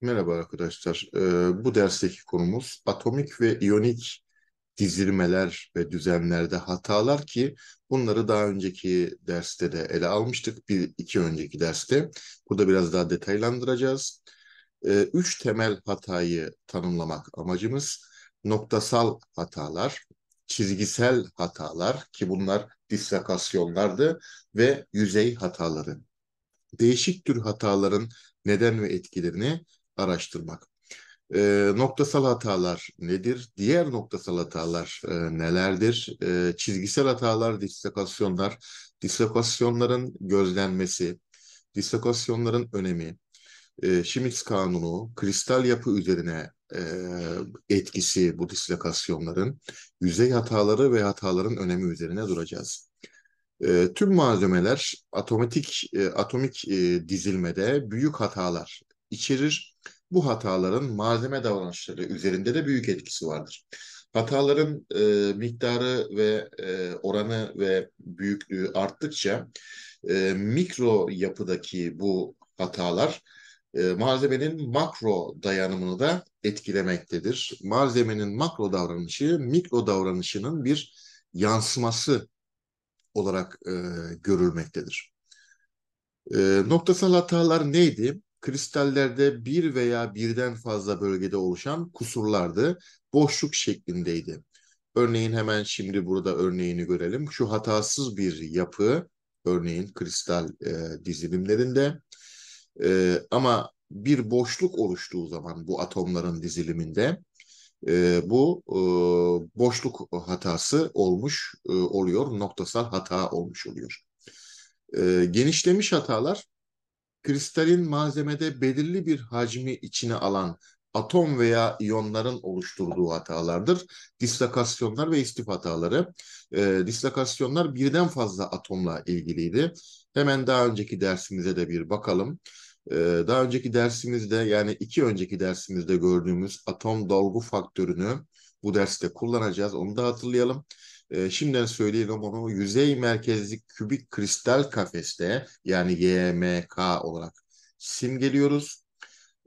Merhaba arkadaşlar. Ee, bu dersteki konumuz atomik ve iyonik dizilmeler ve düzenlerde hatalar ki bunları daha önceki derste de ele almıştık. Bir iki önceki derste. Burada biraz daha detaylandıracağız. Ee, üç temel hatayı tanımlamak amacımız. Noktasal hatalar, çizgisel hatalar ki bunlar dislokasyonlardı ve yüzey hataları. Değişik tür hataların neden ve etkilerini araştırmak. E, noktasal hatalar nedir? Diğer noktasal hatalar e, nelerdir? E, çizgisel hatalar, dislokasyonlar, dislokasyonların gözlenmesi, dislokasyonların önemi, e, ee, Şimitz kanunu, kristal yapı üzerine e, etkisi bu dislokasyonların, yüzey hataları ve hataların önemi üzerine duracağız. E, tüm malzemeler atomatik e, atomik e, dizilmede büyük hatalar içerir bu hataların malzeme davranışları üzerinde de büyük etkisi vardır. Hataların e, miktarı ve e, oranı ve büyüklüğü arttıkça e, mikro yapıdaki bu hatalar e, malzemenin makro dayanımını da etkilemektedir. Malzemenin makro davranışı mikro davranışının bir yansıması olarak e, görülmektedir. E, noktasal hatalar neydi? kristallerde bir veya birden fazla bölgede oluşan kusurlardı. Boşluk şeklindeydi. Örneğin hemen şimdi burada örneğini görelim. Şu hatasız bir yapı örneğin kristal e, dizilimlerinde e, ama bir boşluk oluştuğu zaman bu atomların diziliminde e, bu e, boşluk hatası olmuş e, oluyor, noktasal hata olmuş oluyor. E, genişlemiş hatalar kristalin malzemede belirli bir hacmi içine alan atom veya iyonların oluşturduğu hatalardır. Dislokasyonlar ve istif hataları. E, ee, dislokasyonlar birden fazla atomla ilgiliydi. Hemen daha önceki dersimize de bir bakalım. E, daha önceki dersimizde yani iki önceki dersimizde gördüğümüz atom dolgu faktörünü bu derste kullanacağız. Onu da hatırlayalım e, şimdiden söyleyelim onu yüzey merkezli kübik kristal kafeste yani YMK olarak simgeliyoruz.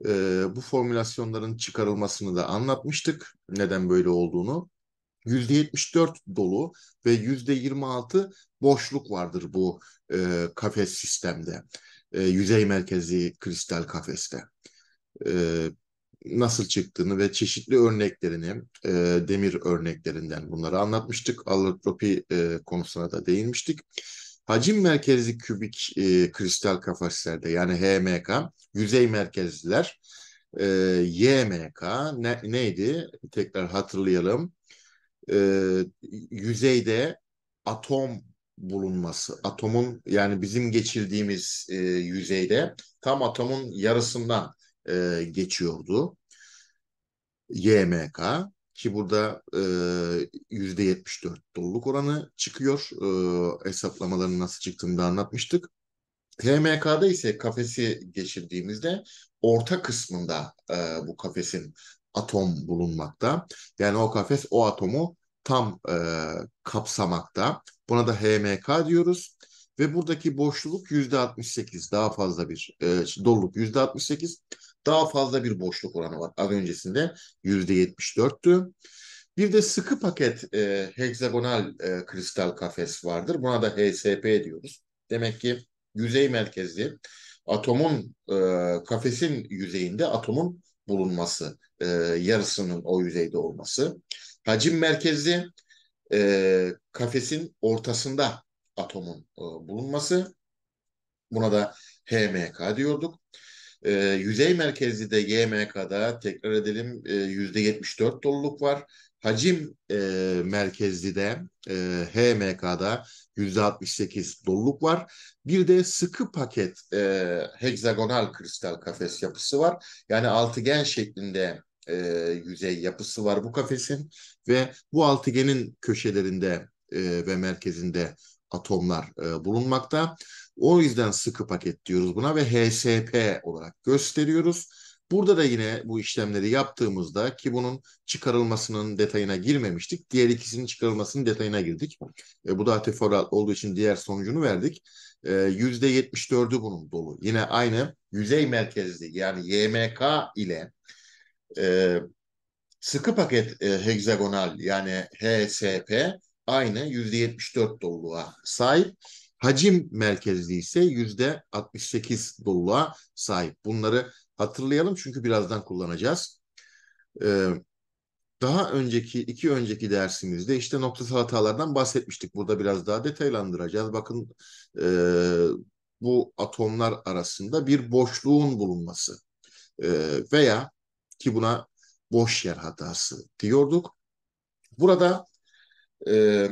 E, bu formülasyonların çıkarılmasını da anlatmıştık neden böyle olduğunu. %74 dolu ve %26 boşluk vardır bu e, kafes sistemde. E, yüzey merkezli kristal kafeste. E, nasıl çıktığını ve çeşitli örneklerini e, demir örneklerinden bunları anlatmıştık. Allotropi e, konusuna da değinmiştik. Hacim merkezli kübik e, kristal kafasitlerde yani HMK, yüzey merkezliler e, YMK ne, neydi? Tekrar hatırlayalım. E, yüzeyde atom bulunması. Atomun yani bizim geçirdiğimiz e, yüzeyde tam atomun yarısından e, geçiyordu. YMK ki burada e, yüzde 74 doluluk oranı çıkıyor. E, hesaplamaların nasıl çıktığını da anlatmıştık. HMK'da ise kafesi geçirdiğimizde orta kısmında e, bu kafesin atom bulunmakta. Yani o kafes o atomu tam e, kapsamakta. Buna da HMK diyoruz. Ve buradaki boşluk %68 daha fazla bir e, doluluk %68 daha fazla bir boşluk oranı var. Az öncesinde %74'tü. Bir de sıkı paket e, heksagonal e, kristal kafes vardır. Buna da HSP diyoruz. Demek ki yüzey merkezli atomun e, kafesin yüzeyinde atomun bulunması, e, yarısının o yüzeyde olması. Hacim merkezli e, kafesin ortasında atomun e, bulunması. Buna da HMK diyorduk. E, yüzey merkezli de YMK'da tekrar edelim e, %74 doluluk var. Hacim e, merkezli de e, HMK'da %68 doluluk var. Bir de sıkı paket e, heksagonal kristal kafes yapısı var. Yani altıgen şeklinde e, yüzey yapısı var bu kafesin ve bu altıgenin köşelerinde e, ve merkezinde atomlar e, bulunmakta. O yüzden sıkı paket diyoruz buna ve HSP olarak gösteriyoruz. Burada da yine bu işlemleri yaptığımızda ki bunun çıkarılmasının detayına girmemiştik. Diğer ikisinin çıkarılmasının detayına girdik. E, bu da teferruat olduğu için diğer sonucunu verdik. E, %74'ü bunun dolu. Yine aynı yüzey merkezli yani YMK ile e, sıkı paket e, hegzagonal yani HSP aynı %74 doluluğa sahip. Hacim merkezli ise yüzde 68 doluluğa sahip. Bunları hatırlayalım çünkü birazdan kullanacağız. Ee, daha önceki, iki önceki dersimizde işte noktasal hatalardan bahsetmiştik. Burada biraz daha detaylandıracağız. Bakın e, bu atomlar arasında bir boşluğun bulunması e, veya ki buna boş yer hatası diyorduk. Burada e,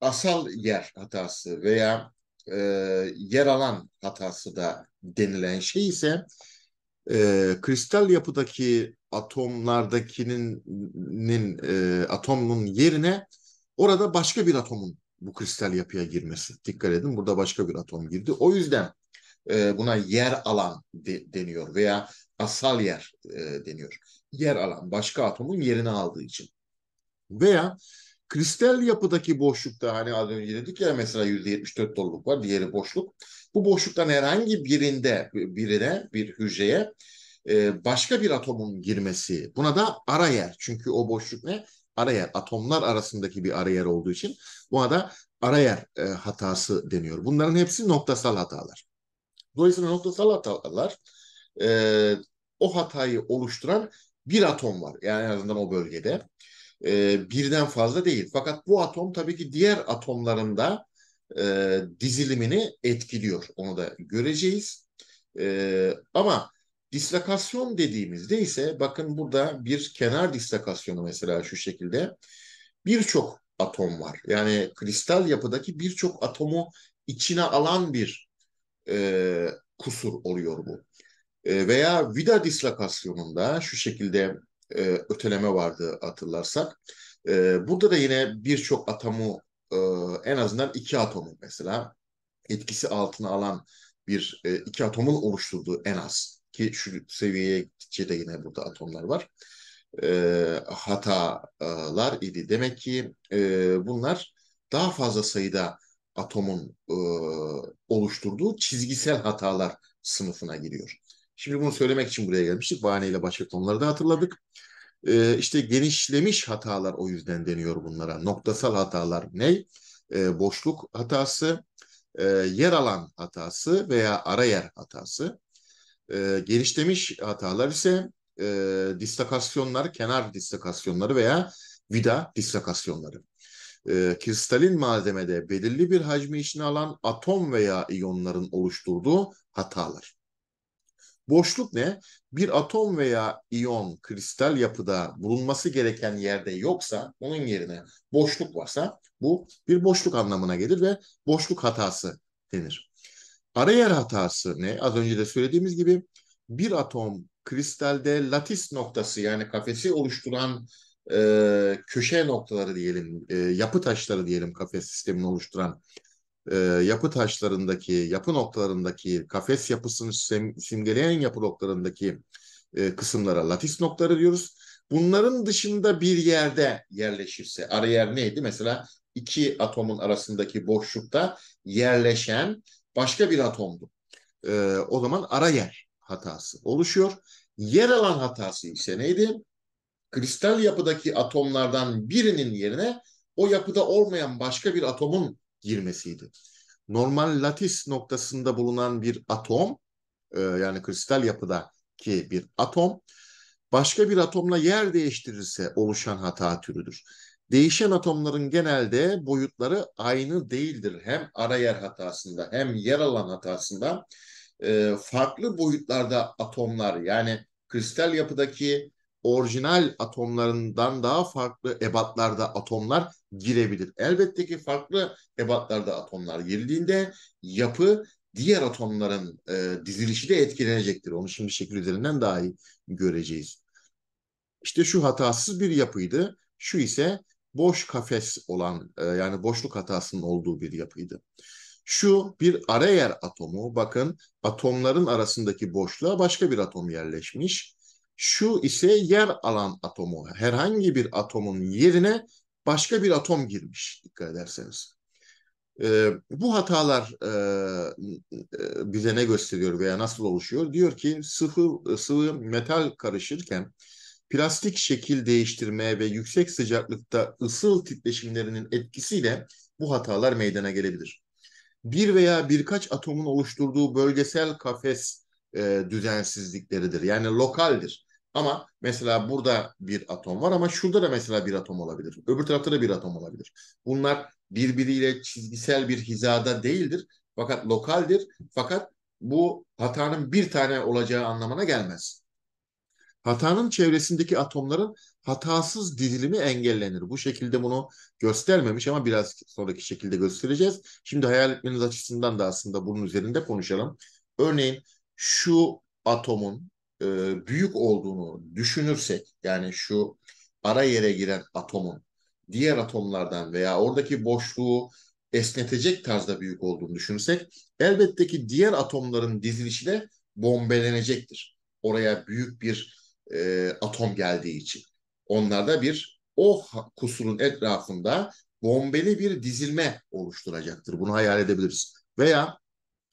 asal yer hatası veya e, yer alan hatası da denilen şey ise e, kristal yapıdaki atomlardakinin e, atomun yerine orada başka bir atomun bu kristal yapıya girmesi. Dikkat edin burada başka bir atom girdi. O yüzden e, buna yer alan de, deniyor veya asal yer e, deniyor. Yer alan başka atomun yerini aldığı için. Veya kristal yapıdaki boşlukta hani az önce dedik ya mesela %74 doluluk var diğeri boşluk. Bu boşluktan herhangi birinde birine bir hücreye e, başka bir atomun girmesi buna da ara yer. Çünkü o boşluk ne? Ara yer. Atomlar arasındaki bir ara yer olduğu için buna da ara yer e, hatası deniyor. Bunların hepsi noktasal hatalar. Dolayısıyla noktasal hatalar e, o hatayı oluşturan bir atom var. Yani en azından o bölgede e, birden fazla değil. Fakat bu atom tabii ki diğer atomların da e, dizilimini etkiliyor. Onu da göreceğiz. E, ama dislokasyon dediğimizde ise bakın burada bir kenar dislokasyonu mesela şu şekilde birçok atom var. Yani kristal yapıdaki birçok atomu içine alan bir e, kusur oluyor bu. E, veya vida dislokasyonunda şu şekilde e, öteleme vardı hatırlarsak. E, burada da yine birçok atomu e, en azından iki atomu mesela etkisi altına alan bir e, iki atomun oluşturduğu en az ki şu seviyeye gittikçe de yine burada atomlar var e, hatalar idi. Demek ki e, bunlar daha fazla sayıda atomun e, oluşturduğu çizgisel hatalar sınıfına giriyor. Şimdi bunu söylemek için buraya gelmiştik. Bahaneyle başka konuları da hatırladık. Ee, işte genişlemiş hatalar o yüzden deniyor bunlara. Noktasal hatalar ne? Ee, boşluk hatası, e, yer alan hatası veya ara yer hatası. Ee, genişlemiş hatalar ise e, ee, distokasyonlar, kenar distakasyonları veya vida distakasyonları. E, ee, kristalin malzemede belirli bir hacmi içine alan atom veya iyonların oluşturduğu hatalar. Boşluk ne? Bir atom veya iyon kristal yapıda bulunması gereken yerde yoksa onun yerine boşluk varsa bu bir boşluk anlamına gelir ve boşluk hatası denir. Arayer hatası ne? Az önce de söylediğimiz gibi bir atom kristalde latis noktası yani kafesi oluşturan e, köşe noktaları diyelim, e, yapı taşları diyelim kafes sistemini oluşturan e, yapı taşlarındaki, yapı noktalarındaki, kafes yapısını sim, simgeleyen yapı noktalarındaki e, kısımlara latis noktaları diyoruz. Bunların dışında bir yerde yerleşirse, ara yer neydi? Mesela iki atomun arasındaki boşlukta yerleşen başka bir atomdu. E, o zaman ara yer hatası oluşuyor. Yer alan hatası ise neydi? Kristal yapıdaki atomlardan birinin yerine o yapıda olmayan başka bir atomun girmesiydi. Normal latis noktasında bulunan bir atom e, yani kristal yapıdaki bir atom başka bir atomla yer değiştirirse oluşan hata türüdür. Değişen atomların genelde boyutları aynı değildir. Hem ara yer hatasında hem yer alan hatasında e, farklı boyutlarda atomlar yani kristal yapıdaki orijinal atomlarından daha farklı ebatlarda atomlar girebilir. Elbette ki farklı ebatlarda atomlar girdiğinde yapı diğer atomların e, dizilişi de etkilenecektir. Onu şimdi şekil üzerinden daha iyi göreceğiz. İşte şu hatasız bir yapıydı. Şu ise boş kafes olan e, yani boşluk hatasının olduğu bir yapıydı. Şu bir ara yer atomu. Bakın atomların arasındaki boşluğa başka bir atom yerleşmiş. Şu ise yer alan atomu. Herhangi bir atomun yerine başka bir atom girmiş dikkat ederseniz. E, bu hatalar e, e, bize ne gösteriyor veya nasıl oluşuyor? Diyor ki sıvı, sıvı metal karışırken plastik şekil değiştirmeye ve yüksek sıcaklıkta ısıl titreşimlerinin etkisiyle bu hatalar meydana gelebilir. Bir veya birkaç atomun oluşturduğu bölgesel kafes e, düzensizlikleridir. Yani lokaldir. Ama mesela burada bir atom var ama şurada da mesela bir atom olabilir. Öbür tarafta da bir atom olabilir. Bunlar birbiriyle çizgisel bir hizada değildir. Fakat lokaldir. Fakat bu hatanın bir tane olacağı anlamına gelmez. Hatanın çevresindeki atomların hatasız dizilimi engellenir. Bu şekilde bunu göstermemiş ama biraz sonraki şekilde göstereceğiz. Şimdi hayal etmeniz açısından da aslında bunun üzerinde konuşalım. Örneğin şu atomun e, büyük olduğunu düşünürsek yani şu ara yere giren atomun diğer atomlardan veya oradaki boşluğu esnetecek tarzda büyük olduğunu düşünürsek elbette ki diğer atomların dizilişiyle bombelenecektir. Oraya büyük bir e, atom geldiği için. Onlarda bir o kusurun etrafında bombeli bir dizilme oluşturacaktır. Bunu hayal edebiliriz. Veya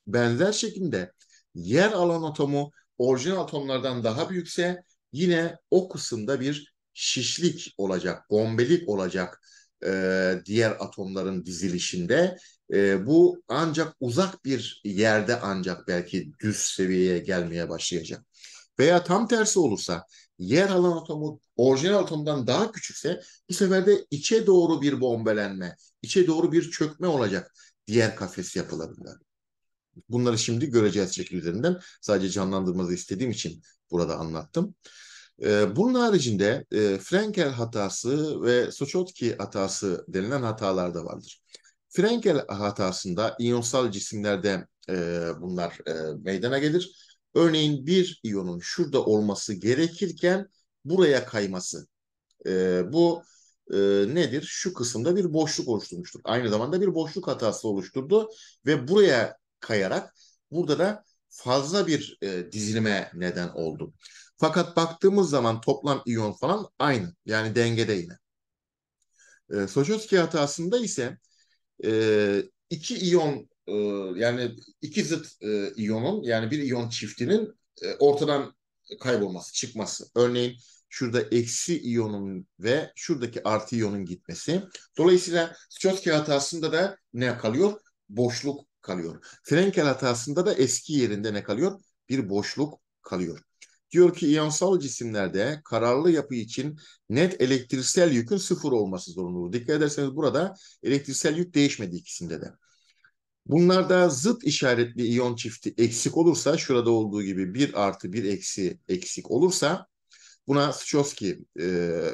benzer şekilde yer alan atomu orijinal tonlardan daha büyükse yine o kısımda bir şişlik olacak, bombelik olacak e, diğer atomların dizilişinde. E, bu ancak uzak bir yerde ancak belki düz seviyeye gelmeye başlayacak. Veya tam tersi olursa yer alan atomu orijinal atomdan daha küçükse bu sefer de içe doğru bir bombelenme, içe doğru bir çökme olacak diğer kafes yapılarında bunları şimdi göreceğiz şekil üzerinden. Sadece canlandırmanızı istediğim için burada anlattım. Ee, bunun haricinde e, Frenkel hatası ve Sochotki hatası denilen hatalar da vardır. Frenkel hatasında iyonsal cisimlerde e, bunlar e, meydana gelir. Örneğin bir iyonun şurada olması gerekirken buraya kayması. Bu nedir? Şu kısımda bir boşluk oluşturmuştur. Aynı zamanda bir boşluk hatası oluşturdu ve buraya kayarak burada da fazla bir e, dizilime neden oldu. Fakat baktığımız zaman toplam iyon falan aynı. Yani dengede yine. E, Sochowski hatasında ise e, iki iyon e, yani iki zıt e, iyonun yani bir iyon çiftinin e, ortadan kaybolması, çıkması. Örneğin şurada eksi iyonun ve şuradaki artı iyonun gitmesi. Dolayısıyla Strotsky hatasında da ne kalıyor? Boşluk kalıyor. Frenkel hatasında da eski yerinde ne kalıyor? Bir boşluk kalıyor. Diyor ki iyonsal cisimlerde kararlı yapı için net elektriksel yükün sıfır olması zorunlu. Dikkat ederseniz burada elektriksel yük değişmedi ikisinde de. Bunlarda zıt işaretli iyon çifti eksik olursa şurada olduğu gibi 1 artı 1 eksi eksik olursa buna Sikorsky e, e,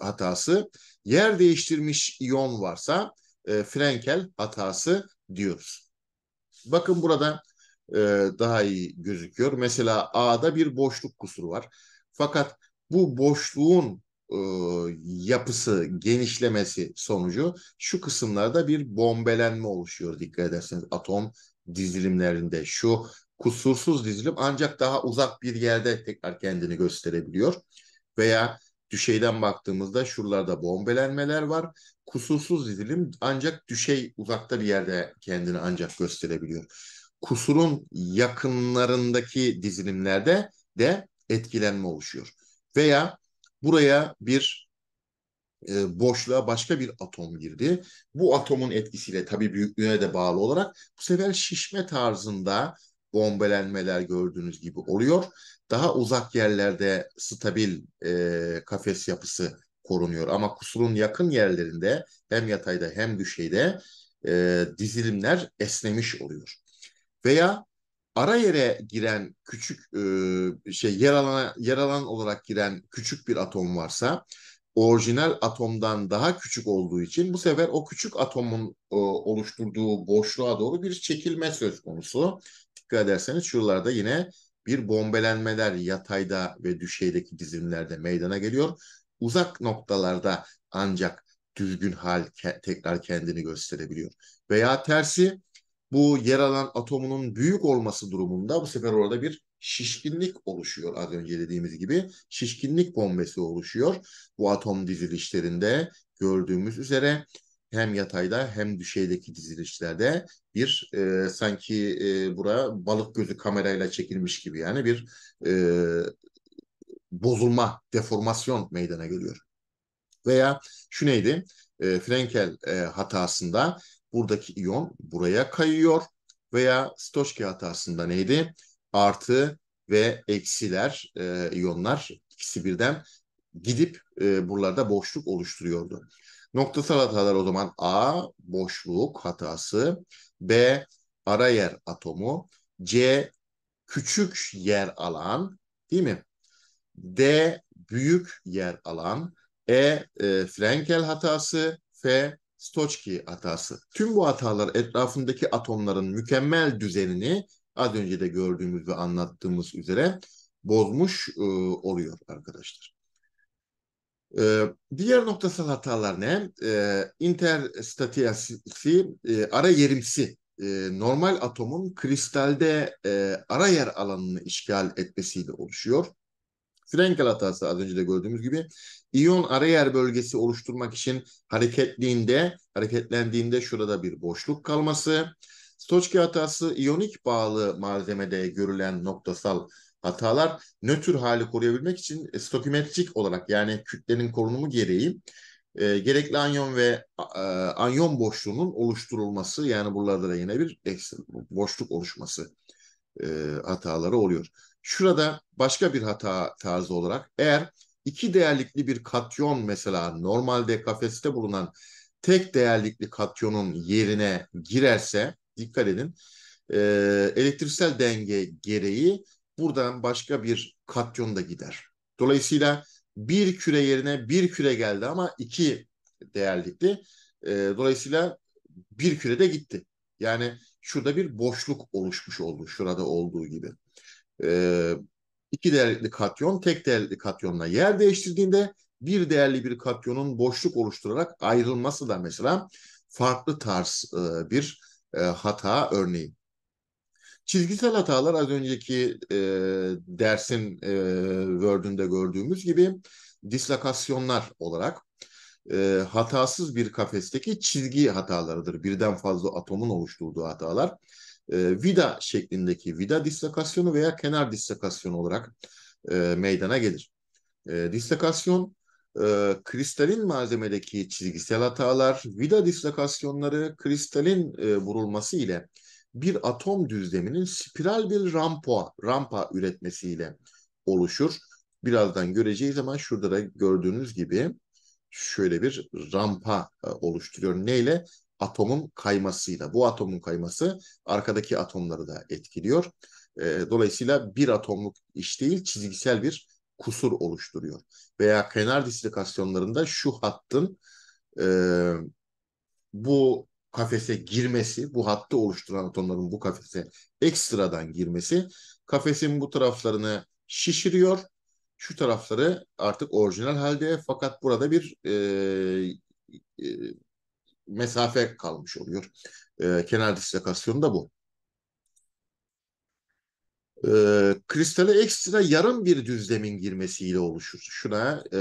hatası yer değiştirmiş iyon varsa e, Frenkel hatası diyoruz. Bakın burada e, daha iyi gözüküyor. Mesela A'da bir boşluk kusuru var. Fakat bu boşluğun e, yapısı genişlemesi sonucu şu kısımlarda bir bombelenme oluşuyor dikkat ederseniz atom dizilimlerinde şu kusursuz dizilim ancak daha uzak bir yerde tekrar kendini gösterebiliyor veya düşeyden baktığımızda şuralarda bombelenmeler var kusursuz dizilim ancak düşey uzakta bir yerde kendini ancak gösterebiliyor. Kusurun yakınlarındaki dizilimlerde de etkilenme oluşuyor. Veya buraya bir e, boşluğa başka bir atom girdi. Bu atomun etkisiyle tabii büyüklüğüne de bağlı olarak bu sefer şişme tarzında bombelenmeler gördüğünüz gibi oluyor. Daha uzak yerlerde stabil e, kafes yapısı korunuyor. Ama kusurun yakın yerlerinde hem yatayda hem düşeyde e, dizilimler esnemiş oluyor. Veya ara yere giren küçük e, şey yer alana yer alan olarak giren küçük bir atom varsa orijinal atomdan daha küçük olduğu için bu sefer o küçük atomun e, oluşturduğu boşluğa doğru bir çekilme söz konusu. Dikkat ederseniz şuralarda yine bir bombelenmeler yatayda ve düşeydeki dizilimlerde meydana geliyor uzak noktalarda ancak düzgün hal ke- tekrar kendini gösterebiliyor. Veya tersi bu yer alan atomunun büyük olması durumunda bu sefer orada bir şişkinlik oluşuyor az önce dediğimiz gibi. Şişkinlik bombesi oluşuyor bu atom dizilişlerinde gördüğümüz üzere hem yatayda hem düşeydeki dizilişlerde bir e, sanki e, bura balık gözü kamerayla çekilmiş gibi yani bir e, bozulma, deformasyon meydana geliyor. Veya şu neydi? E, Frenkel e, hatasında buradaki iyon buraya kayıyor veya Stoşki hatasında neydi? Artı ve eksiler, e, iyonlar ikisi birden gidip e, buralarda boşluk oluşturuyordu. Noktasal hatalar o zaman A boşluk hatası, B ara yer atomu, C küçük yer alan değil mi? D büyük yer alan, E, e Frenkel hatası, F Stochki hatası. Tüm bu hatalar etrafındaki atomların mükemmel düzenini az önce de gördüğümüz ve anlattığımız üzere bozmuş e, oluyor arkadaşlar. E, diğer noktasal hatalar ne? E, interstatiyasi, e, ara yerimsi. E, normal atomun kristalde e, ara yer alanını işgal etmesiyle oluşuyor. Frenkel hatası az önce de gördüğümüz gibi iyon arayer bölgesi oluşturmak için hareketliğinde, hareketlendiğinde şurada bir boşluk kalması. Stoçki hatası iyonik bağlı malzemede görülen noktasal hatalar nötr hali koruyabilmek için stokimetrik olarak yani kütlenin korunumu gereği e, gerekli anyon ve e, anyon boşluğunun oluşturulması yani buralarda da yine bir boşluk oluşması e, hataları oluyor. Şurada başka bir hata tarzı olarak eğer iki değerlikli bir katyon mesela normalde kafeste bulunan tek değerlikli katyonun yerine girerse dikkat edin e, elektriksel denge gereği buradan başka bir katyon da gider. Dolayısıyla bir küre yerine bir küre geldi ama iki değerlikli. E, dolayısıyla bir küre de gitti. Yani şurada bir boşluk oluşmuş oldu şurada olduğu gibi e, iki değerli katyon tek değerli katyonla yer değiştirdiğinde bir değerli bir katyonun boşluk oluşturarak ayrılması da mesela farklı tarz e, bir e, hata örneği. Çizgisel hatalar az önceki e, dersin e, Word'ünde gördüğümüz gibi dislokasyonlar olarak e, hatasız bir kafesteki çizgi hatalarıdır. Birden fazla atomun oluşturduğu hatalar e, vida şeklindeki vida dislokasyonu veya kenar dislokasyonu olarak e, meydana gelir. E, dislokasyon e, kristalin malzemedeki çizgisel hatalar, vida dislokasyonları kristalin e, vurulması ile bir atom düzleminin spiral bir rampa, rampa üretmesiyle oluşur. Birazdan göreceğiz zaman şurada da gördüğünüz gibi şöyle bir rampa e, oluşturuyor. Neyle? atomun kaymasıyla. Bu atomun kayması arkadaki atomları da etkiliyor. Ee, dolayısıyla bir atomluk iş değil çizgisel bir kusur oluşturuyor. Veya kenar dislikasyonlarında şu hattın e, bu kafese girmesi, bu hattı oluşturan atomların bu kafese ekstradan girmesi kafesin bu taraflarını şişiriyor. Şu tarafları artık orijinal halde fakat burada bir e, e, mesafe kalmış oluyor. E, kenar dislokasyonu da bu. E, ee, kristale ekstra yarım bir düzlemin girmesiyle oluşur. Şuna e,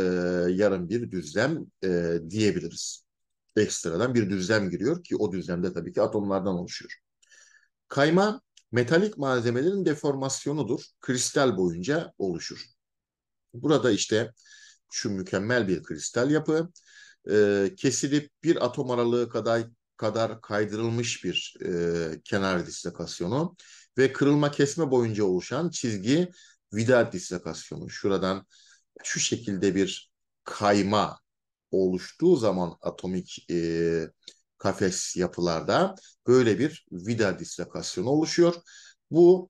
yarım bir düzlem e, diyebiliriz. Ekstradan bir düzlem giriyor ki o düzlemde tabii ki atomlardan oluşuyor. Kayma metalik malzemelerin deformasyonudur. Kristal boyunca oluşur. Burada işte şu mükemmel bir kristal yapı e, kesilip bir atom aralığı kadar kadar kaydırılmış bir e, kenar dislokasyonu ve kırılma kesme boyunca oluşan çizgi vida dislokasyonu. Şuradan şu şekilde bir kayma oluştuğu zaman atomik e, kafes yapılarda böyle bir vida dislokasyonu oluşuyor. Bu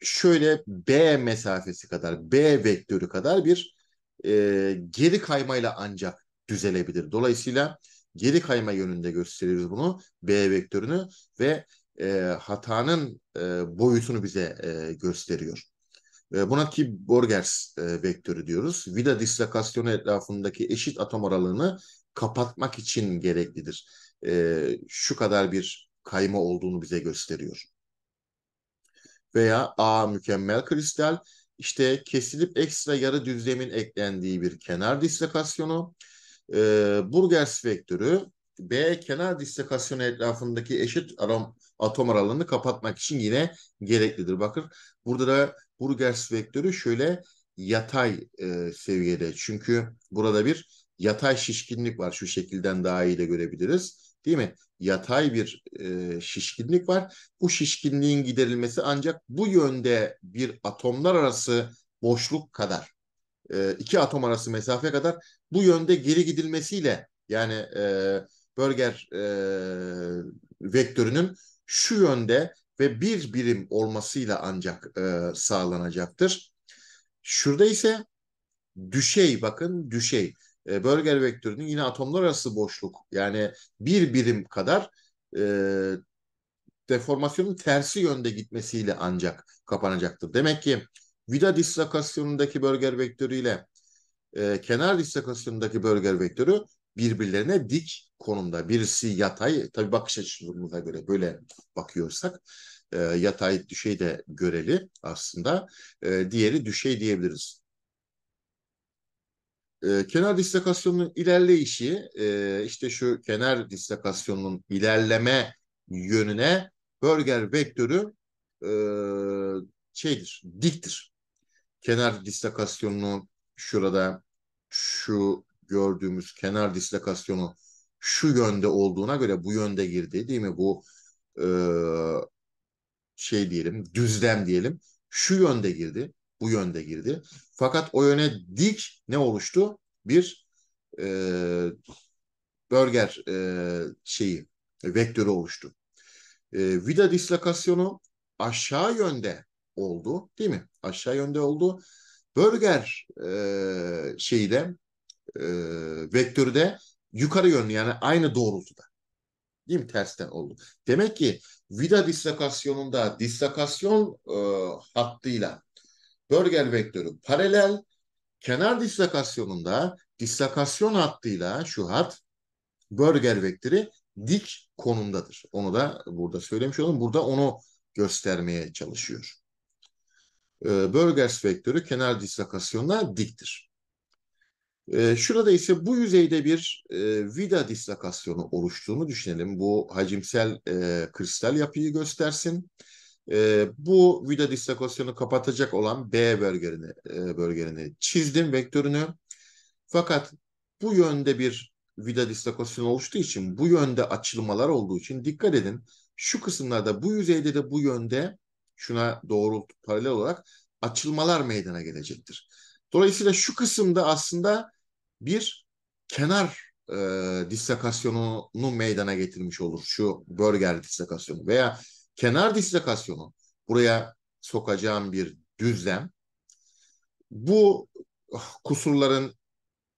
şöyle B mesafesi kadar, B vektörü kadar bir e, geri kaymayla ancak düzelebilir. Dolayısıyla geri kayma yönünde gösteriyoruz bunu B vektörünü ve e, hatanın e, boyutunu bize e, gösteriyor. E, buna ki Borgers e, vektörü diyoruz. Vida dislokasyonu etrafındaki eşit atom aralığını kapatmak için gereklidir. E, şu kadar bir kayma olduğunu bize gösteriyor. Veya A mükemmel kristal işte kesilip ekstra yarı düzlemin eklendiği bir kenar dislokasyonu e, ee, Burgers vektörü B kenar dislokasyonu etrafındaki eşit atom, atom aralığını kapatmak için yine gereklidir. Bakın burada da Burgers vektörü şöyle yatay e, seviyede. Çünkü burada bir yatay şişkinlik var. Şu şekilden daha iyi de görebiliriz. Değil mi? Yatay bir e, şişkinlik var. Bu şişkinliğin giderilmesi ancak bu yönde bir atomlar arası boşluk kadar e, iki atom arası mesafe kadar bu yönde geri gidilmesiyle yani e, Bölger e, vektörünün şu yönde ve bir birim olmasıyla ancak e, sağlanacaktır. Şurada ise düşey bakın düşey. E, Bölger vektörünün yine atomlar arası boşluk yani bir birim kadar e, deformasyonun tersi yönde gitmesiyle ancak kapanacaktır. Demek ki vida dislokasyonundaki bölger vektörüyle e, kenar dislokasyonundaki bölger vektörü birbirlerine dik konumda. Birisi yatay, tabii bakış açımıza göre böyle bakıyorsak e, yatay düşey de göreli aslında. E, diğeri düşey diyebiliriz. E, kenar dislokasyonunun ilerleyişi e, işte şu kenar dislokasyonunun ilerleme yönüne bölger vektörü e, şeydir, diktir kenar dislokasyonunu şurada şu gördüğümüz kenar dislokasyonu şu yönde olduğuna göre bu yönde girdi değil mi? Bu e, şey diyelim düzlem diyelim şu yönde girdi bu yönde girdi. Fakat o yöne dik ne oluştu? Bir e, burger e, şeyi vektörü oluştu. E, vida dislokasyonu aşağı yönde oldu değil mi? Aşağı yönde oldu. Burger e, şeyi de e, vektörü de yukarı yönlü yani aynı doğrultuda. Değil mi? Tersten oldu. Demek ki vida dislokasyonunda dislokasyon e, hattıyla Burger vektörü paralel kenar dislokasyonunda dislokasyon hattıyla şu hat Burger vektörü dik konumdadır. Onu da burada söylemiş olalım. Burada onu göstermeye çalışıyor e, ee, Burgers vektörü kenar dislokasyonlar diktir. Ee, şurada ise bu yüzeyde bir e, vida dislokasyonu oluştuğunu düşünelim. Bu hacimsel e, kristal yapıyı göstersin. Ee, bu vida dislokasyonu kapatacak olan B bölgerini, e, bölgerini çizdim vektörünü. Fakat bu yönde bir vida dislokasyonu oluştuğu için, bu yönde açılmalar olduğu için dikkat edin. Şu kısımlarda bu yüzeyde de bu yönde şuna doğru paralel olarak açılmalar meydana gelecektir. Dolayısıyla şu kısımda aslında bir kenar e, dislokasyonunu meydana getirmiş olur. Şu burger dislokasyonu veya kenar dislokasyonu buraya sokacağım bir düzlem. Bu kusurların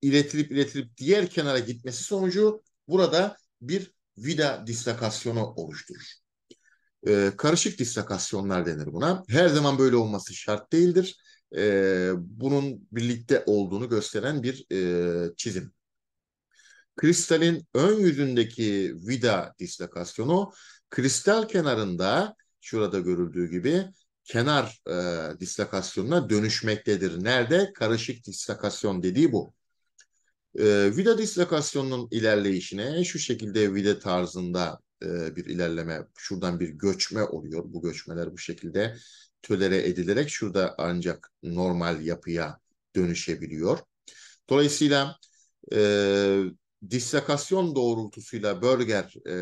iletilip iletilip diğer kenara gitmesi sonucu burada bir vida dislokasyonu oluşturur. Ee, karışık dislakasyonlar denir buna. Her zaman böyle olması şart değildir. E, bunun birlikte olduğunu gösteren bir e, çizim. Kristalin ön yüzündeki vida dislakasyonu kristal kenarında şurada görüldüğü gibi kenar e, dislakasyonuna dönüşmektedir. Nerede? Karışık dislakasyon dediği bu. E, vida dislakasyonunun ilerleyişine şu şekilde vida tarzında e, bir ilerleme, şuradan bir göçme oluyor. Bu göçmeler bu şekilde tölere edilerek şurada ancak normal yapıya dönüşebiliyor. Dolayısıyla e, dislokasyon doğrultusuyla bölger e,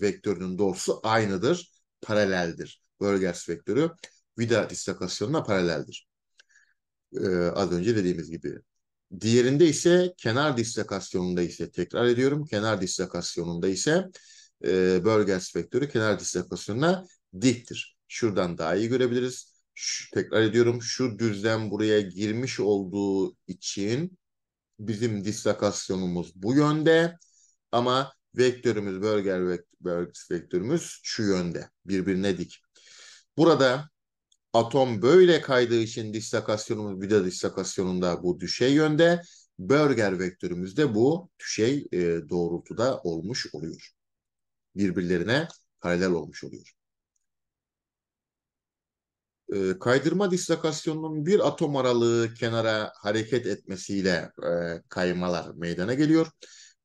vektörünün doğrusu aynıdır, paraleldir. Bölgers vektörü vida dislokasyonuna paraleldir. E, az önce dediğimiz gibi. Diğerinde ise kenar dislokasyonunda ise tekrar ediyorum kenar dislokasyonunda ise e, Bölgers vektörü kenar dislokasyonuna diktir. Şuradan daha iyi görebiliriz. Şu, tekrar ediyorum şu düzlem buraya girmiş olduğu için bizim dislokasyonumuz bu yönde ama vektörümüz bölger vekt, vektörümüz şu yönde birbirine dik. Burada atom böyle kaydığı için dislokasyonumuz bir de dislokasyonunda bu düşey yönde. Bölger vektörümüz de bu düşey e, doğrultuda olmuş oluyor birbirlerine paralel olmuş oluyor. E, kaydırma dislokasyonunun bir atom aralığı kenara hareket etmesiyle e, kaymalar meydana geliyor.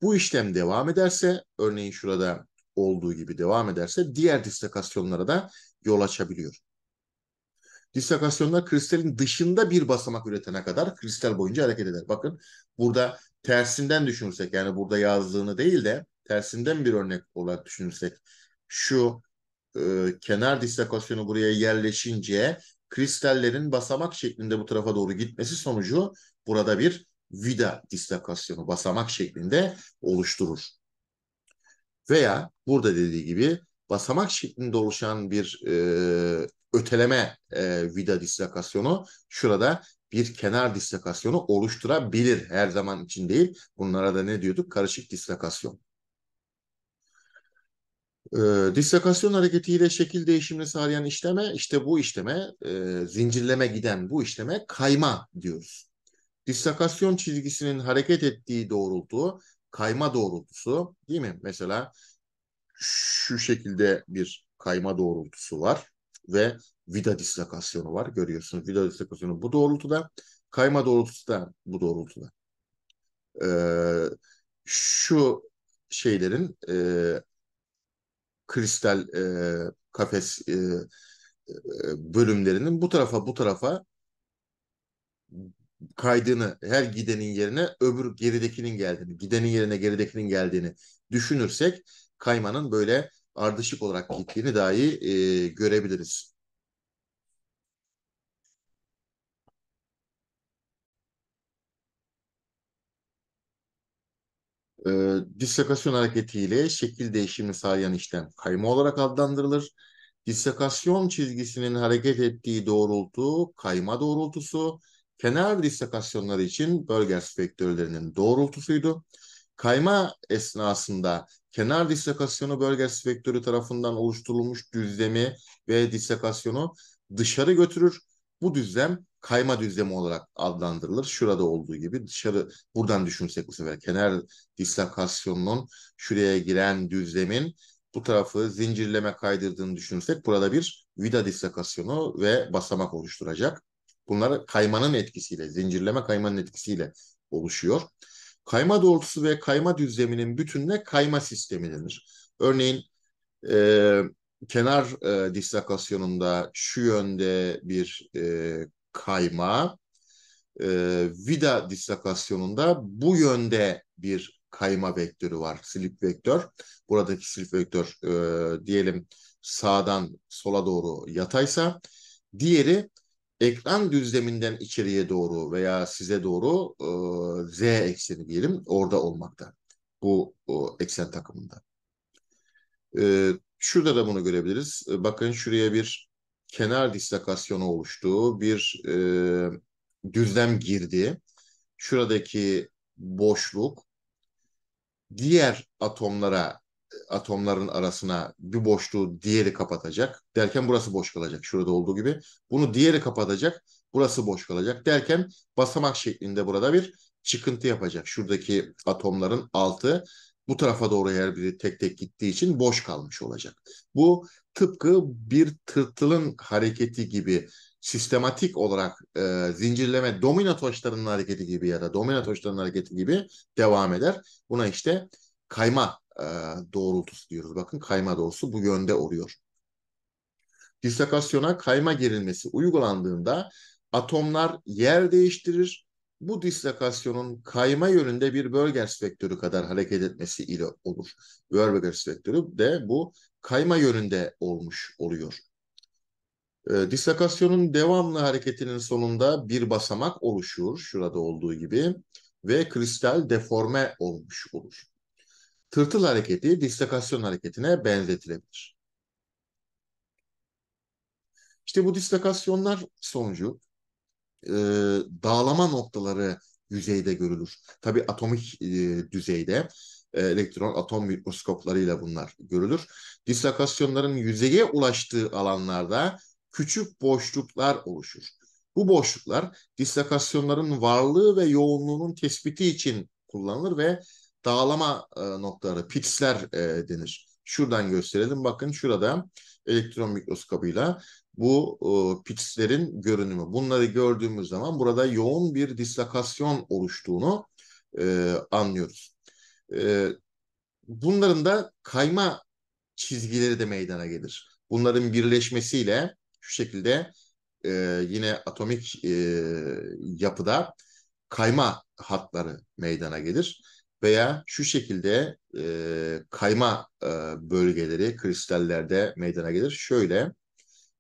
Bu işlem devam ederse, örneğin şurada olduğu gibi devam ederse diğer dislokasyonlara da yol açabiliyor. Dislokasyonlar kristalin dışında bir basamak üretene kadar kristal boyunca hareket eder. Bakın burada tersinden düşünürsek yani burada yazdığını değil de tersinden bir örnek olarak düşünürsek şu e, kenar dislokasyonu buraya yerleşince kristallerin basamak şeklinde bu tarafa doğru gitmesi sonucu burada bir vida dislokasyonu basamak şeklinde oluşturur. Veya burada dediği gibi basamak şeklinde oluşan bir e, öteleme e, vida dislokasyonu şurada bir kenar dislokasyonu oluşturabilir. Her zaman için değil. Bunlara da ne diyorduk? Karışık dislokasyon. E, dislokasyon hareketiyle şekil değişimini sağlayan işleme, işte bu işleme, e, zincirleme giden bu işleme kayma diyoruz. Dislokasyon çizgisinin hareket ettiği doğrultu, kayma doğrultusu değil mi? Mesela şu şekilde bir kayma doğrultusu var ve vida dislokasyonu var. Görüyorsunuz vida dislokasyonu bu doğrultuda, kayma doğrultusu da bu doğrultuda. Ee, şu şeylerin e, kristal e, kafes e, e, bölümlerinin bu tarafa bu tarafa kaydığını her gidenin yerine öbür geridekinin geldiğini, gidenin yerine geridekinin geldiğini düşünürsek kaymanın böyle ardışık olarak gittiğini dahi e, görebiliriz. e, dislokasyon hareketiyle şekil değişimi sağlayan işlem kayma olarak adlandırılır. Dislokasyon çizgisinin hareket ettiği doğrultu kayma doğrultusu, kenar dislokasyonları için bölgers vektörlerinin doğrultusuydu. Kayma esnasında kenar dislokasyonu bölgers vektörü tarafından oluşturulmuş düzlemi ve dislokasyonu dışarı götürür. Bu düzlem kayma düzlemi olarak adlandırılır. Şurada olduğu gibi dışarı buradan düşünsek bu sefer kenar dislokasyonunun şuraya giren düzlemin bu tarafı zincirleme kaydırdığını düşünsek burada bir vida dislokasyonu ve basamak oluşturacak. Bunlar kaymanın etkisiyle, zincirleme kaymanın etkisiyle oluşuyor. Kayma doğrultusu ve kayma düzleminin bütününe kayma sistemi denir. Örneğin e, kenar e, dislokasyonunda şu yönde bir e, kayma, e, vida dislokasyonunda bu yönde bir kayma vektörü var. Slip vektör. Buradaki slip vektör e, diyelim sağdan sola doğru yataysa diğeri ekran düzleminden içeriye doğru veya size doğru e, z ekseni diyelim orada olmakta. Bu o, eksen takımında. E, Şurada da bunu görebiliriz. E, bakın şuraya bir kenar dislokasyonu oluştu, bir e, düzlem girdi. Şuradaki boşluk diğer atomlara atomların arasına bir boşluğu diğeri kapatacak. Derken burası boş kalacak şurada olduğu gibi. Bunu diğeri kapatacak. Burası boş kalacak derken basamak şeklinde burada bir çıkıntı yapacak. Şuradaki atomların altı bu tarafa doğru her biri tek tek gittiği için boş kalmış olacak. Bu tıpkı bir tırtılın hareketi gibi sistematik olarak e, zincirleme domino taşlarının hareketi gibi ya da domino taşlarının hareketi gibi devam eder. Buna işte kayma e, doğrultusu diyoruz. Bakın kayma doğrusu bu yönde oluyor. Dislokasyona kayma gerilmesi uygulandığında atomlar yer değiştirir bu dislokasyonun kayma yönünde bir Bölgers spektörü kadar hareket etmesi ile olur. Bölgers spektörü de bu kayma yönünde olmuş oluyor. E, ee, dislokasyonun devamlı hareketinin sonunda bir basamak oluşur şurada olduğu gibi ve kristal deforme olmuş olur. Tırtıl hareketi dislokasyon hareketine benzetilebilir. İşte bu dislokasyonlar sonucu e, dağlama noktaları yüzeyde görülür. Tabii atomik e, düzeyde e, elektron atom mikroskoplarıyla bunlar görülür. Dislokasyonların yüzeye ulaştığı alanlarda küçük boşluklar oluşur. Bu boşluklar dislokasyonların varlığı ve yoğunluğunun tespiti için kullanılır ve dağlama e, noktaları, pitsler e, denir. Şuradan gösterelim. Bakın şurada elektron mikroskobuyla bu e, pitchlerin görünümü. Bunları gördüğümüz zaman burada yoğun bir dislokasyon oluştuğunu e, anlıyoruz. E, bunların da kayma çizgileri de meydana gelir. Bunların birleşmesiyle şu şekilde e, yine atomik e, yapıda kayma hatları meydana gelir veya şu şekilde e, kayma e, bölgeleri kristallerde meydana gelir. Şöyle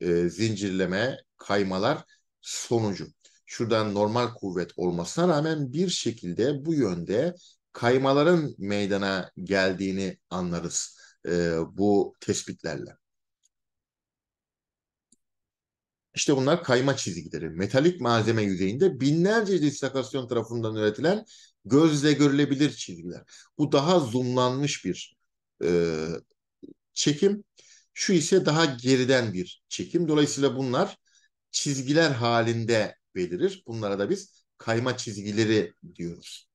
e, zincirleme, kaymalar sonucu. Şuradan normal kuvvet olmasına rağmen bir şekilde bu yönde kaymaların meydana geldiğini anlarız e, bu tespitlerle. İşte bunlar kayma çizgileri. Metalik malzeme yüzeyinde binlerce dislokasyon tarafından üretilen gözle görülebilir çizgiler. Bu daha zoomlanmış bir e, çekim şu ise daha geriden bir çekim. Dolayısıyla bunlar çizgiler halinde belirir. Bunlara da biz kayma çizgileri diyoruz.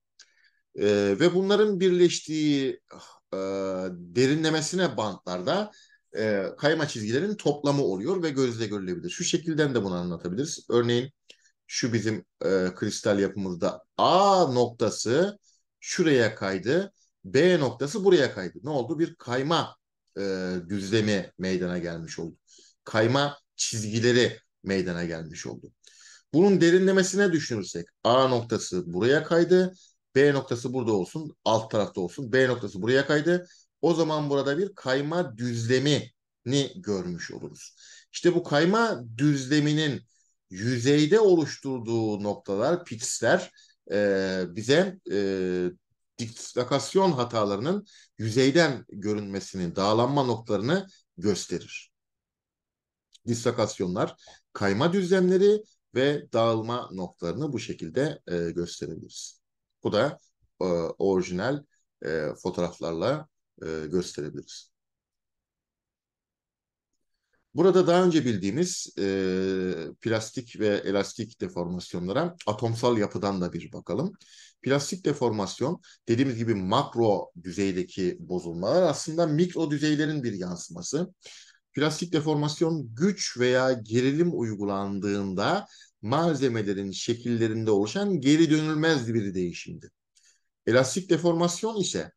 E, ve bunların birleştiği ah, e, derinlemesine bantlarda e, kayma çizgilerin toplamı oluyor ve gözle görülebilir. Şu şekilden de bunu anlatabiliriz. Örneğin şu bizim e, kristal yapımızda A noktası şuraya kaydı, B noktası buraya kaydı. Ne oldu? Bir kayma e, düzlemi meydana gelmiş oldu. Kayma çizgileri meydana gelmiş oldu. Bunun derinlemesine düşünürsek A noktası buraya kaydı, B noktası burada olsun, alt tarafta olsun. B noktası buraya kaydı. O zaman burada bir kayma düzlemini görmüş oluruz. İşte bu kayma düzleminin yüzeyde oluşturduğu noktalar, piksler e, bize e, dislokasyon hatalarının yüzeyden görünmesini, dağlanma noktalarını gösterir. Dislokasyonlar kayma düzlemleri ve dağılma noktalarını bu şekilde e, gösterebiliriz. Bu da e, orijinal e, fotoğraflarla e, gösterebiliriz. Burada daha önce bildiğimiz e, plastik ve elastik deformasyonlara atomsal yapıdan da bir bakalım. Plastik deformasyon dediğimiz gibi makro düzeydeki bozulmalar aslında mikro düzeylerin bir yansıması. Plastik deformasyon güç veya gerilim uygulandığında malzemelerin şekillerinde oluşan geri dönülmez bir değişimdi. Elastik deformasyon ise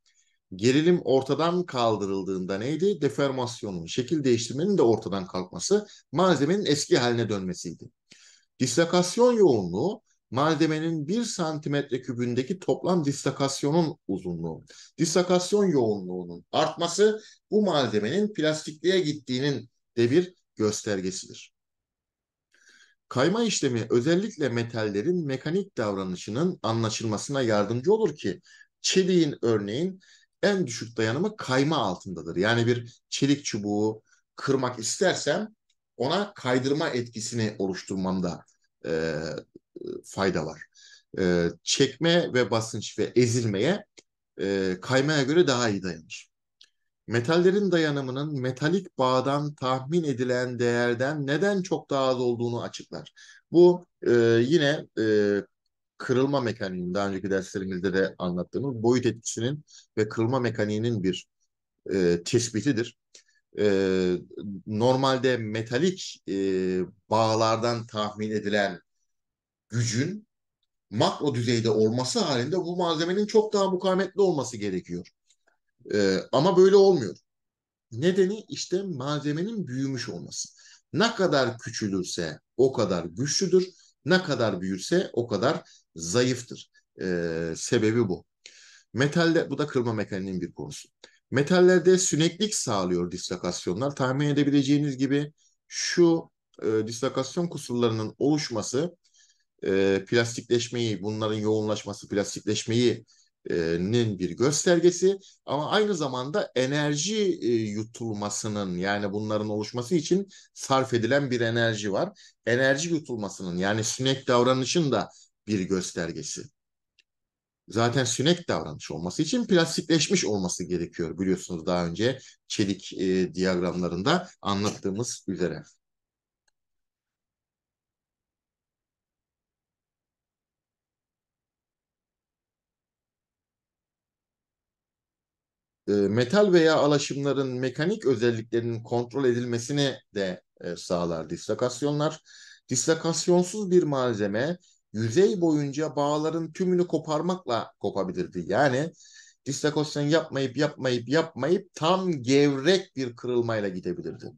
gerilim ortadan kaldırıldığında neydi? Deformasyonun, şekil değiştirmenin de ortadan kalkması malzemenin eski haline dönmesiydi. Dislokasyon yoğunluğu malzemenin bir santimetre kübündeki toplam distakasyonun uzunluğu, distakasyon yoğunluğunun artması bu malzemenin plastikliğe gittiğinin de bir göstergesidir. Kayma işlemi özellikle metallerin mekanik davranışının anlaşılmasına yardımcı olur ki çeliğin örneğin en düşük dayanımı kayma altındadır. Yani bir çelik çubuğu kırmak istersem ona kaydırma etkisini oluşturmamda e, fayda var. E, çekme ve basınç ve ezilmeye e, kaymaya göre daha iyi dayanır. Metallerin dayanımının metalik bağdan tahmin edilen değerden neden çok daha az olduğunu açıklar. Bu e, yine e, kırılma mekaniğinin daha önceki derslerimizde de anlattığımız boyut etkisinin ve kırılma mekaniğinin bir e, tespitidir. E, normalde metalik e, bağlardan tahmin edilen gücün makro düzeyde olması halinde bu malzemenin çok daha mukavemetli olması gerekiyor. Ee, ama böyle olmuyor. Nedeni işte malzemenin büyümüş olması. Ne kadar küçülürse o kadar güçlüdür, ne kadar büyürse o kadar zayıftır. Ee, sebebi bu. Metalde, bu da kırma mekaniğinin bir konusu. Metallerde süneklik sağlıyor dislokasyonlar. Tahmin edebileceğiniz gibi şu e, dislokasyon kusurlarının oluşması e, plastikleşmeyi, bunların yoğunlaşması plastikleşmeyi e, nin bir göstergesi ama aynı zamanda enerji e, yutulmasının yani bunların oluşması için sarf edilen bir enerji var. Enerji yutulmasının yani sünek davranışın da bir göstergesi. Zaten sünek davranış olması için plastikleşmiş olması gerekiyor biliyorsunuz daha önce çelik e, diyagramlarında anlattığımız üzere. E, metal veya alaşımların mekanik özelliklerinin kontrol edilmesini de e, sağlar dislokasyonlar. Dislokasyonsuz bir malzeme yüzey boyunca bağların tümünü koparmakla kopabilirdi. Yani dislokasyon yapmayıp yapmayıp yapmayıp tam gevrek bir kırılmayla gidebilirdi.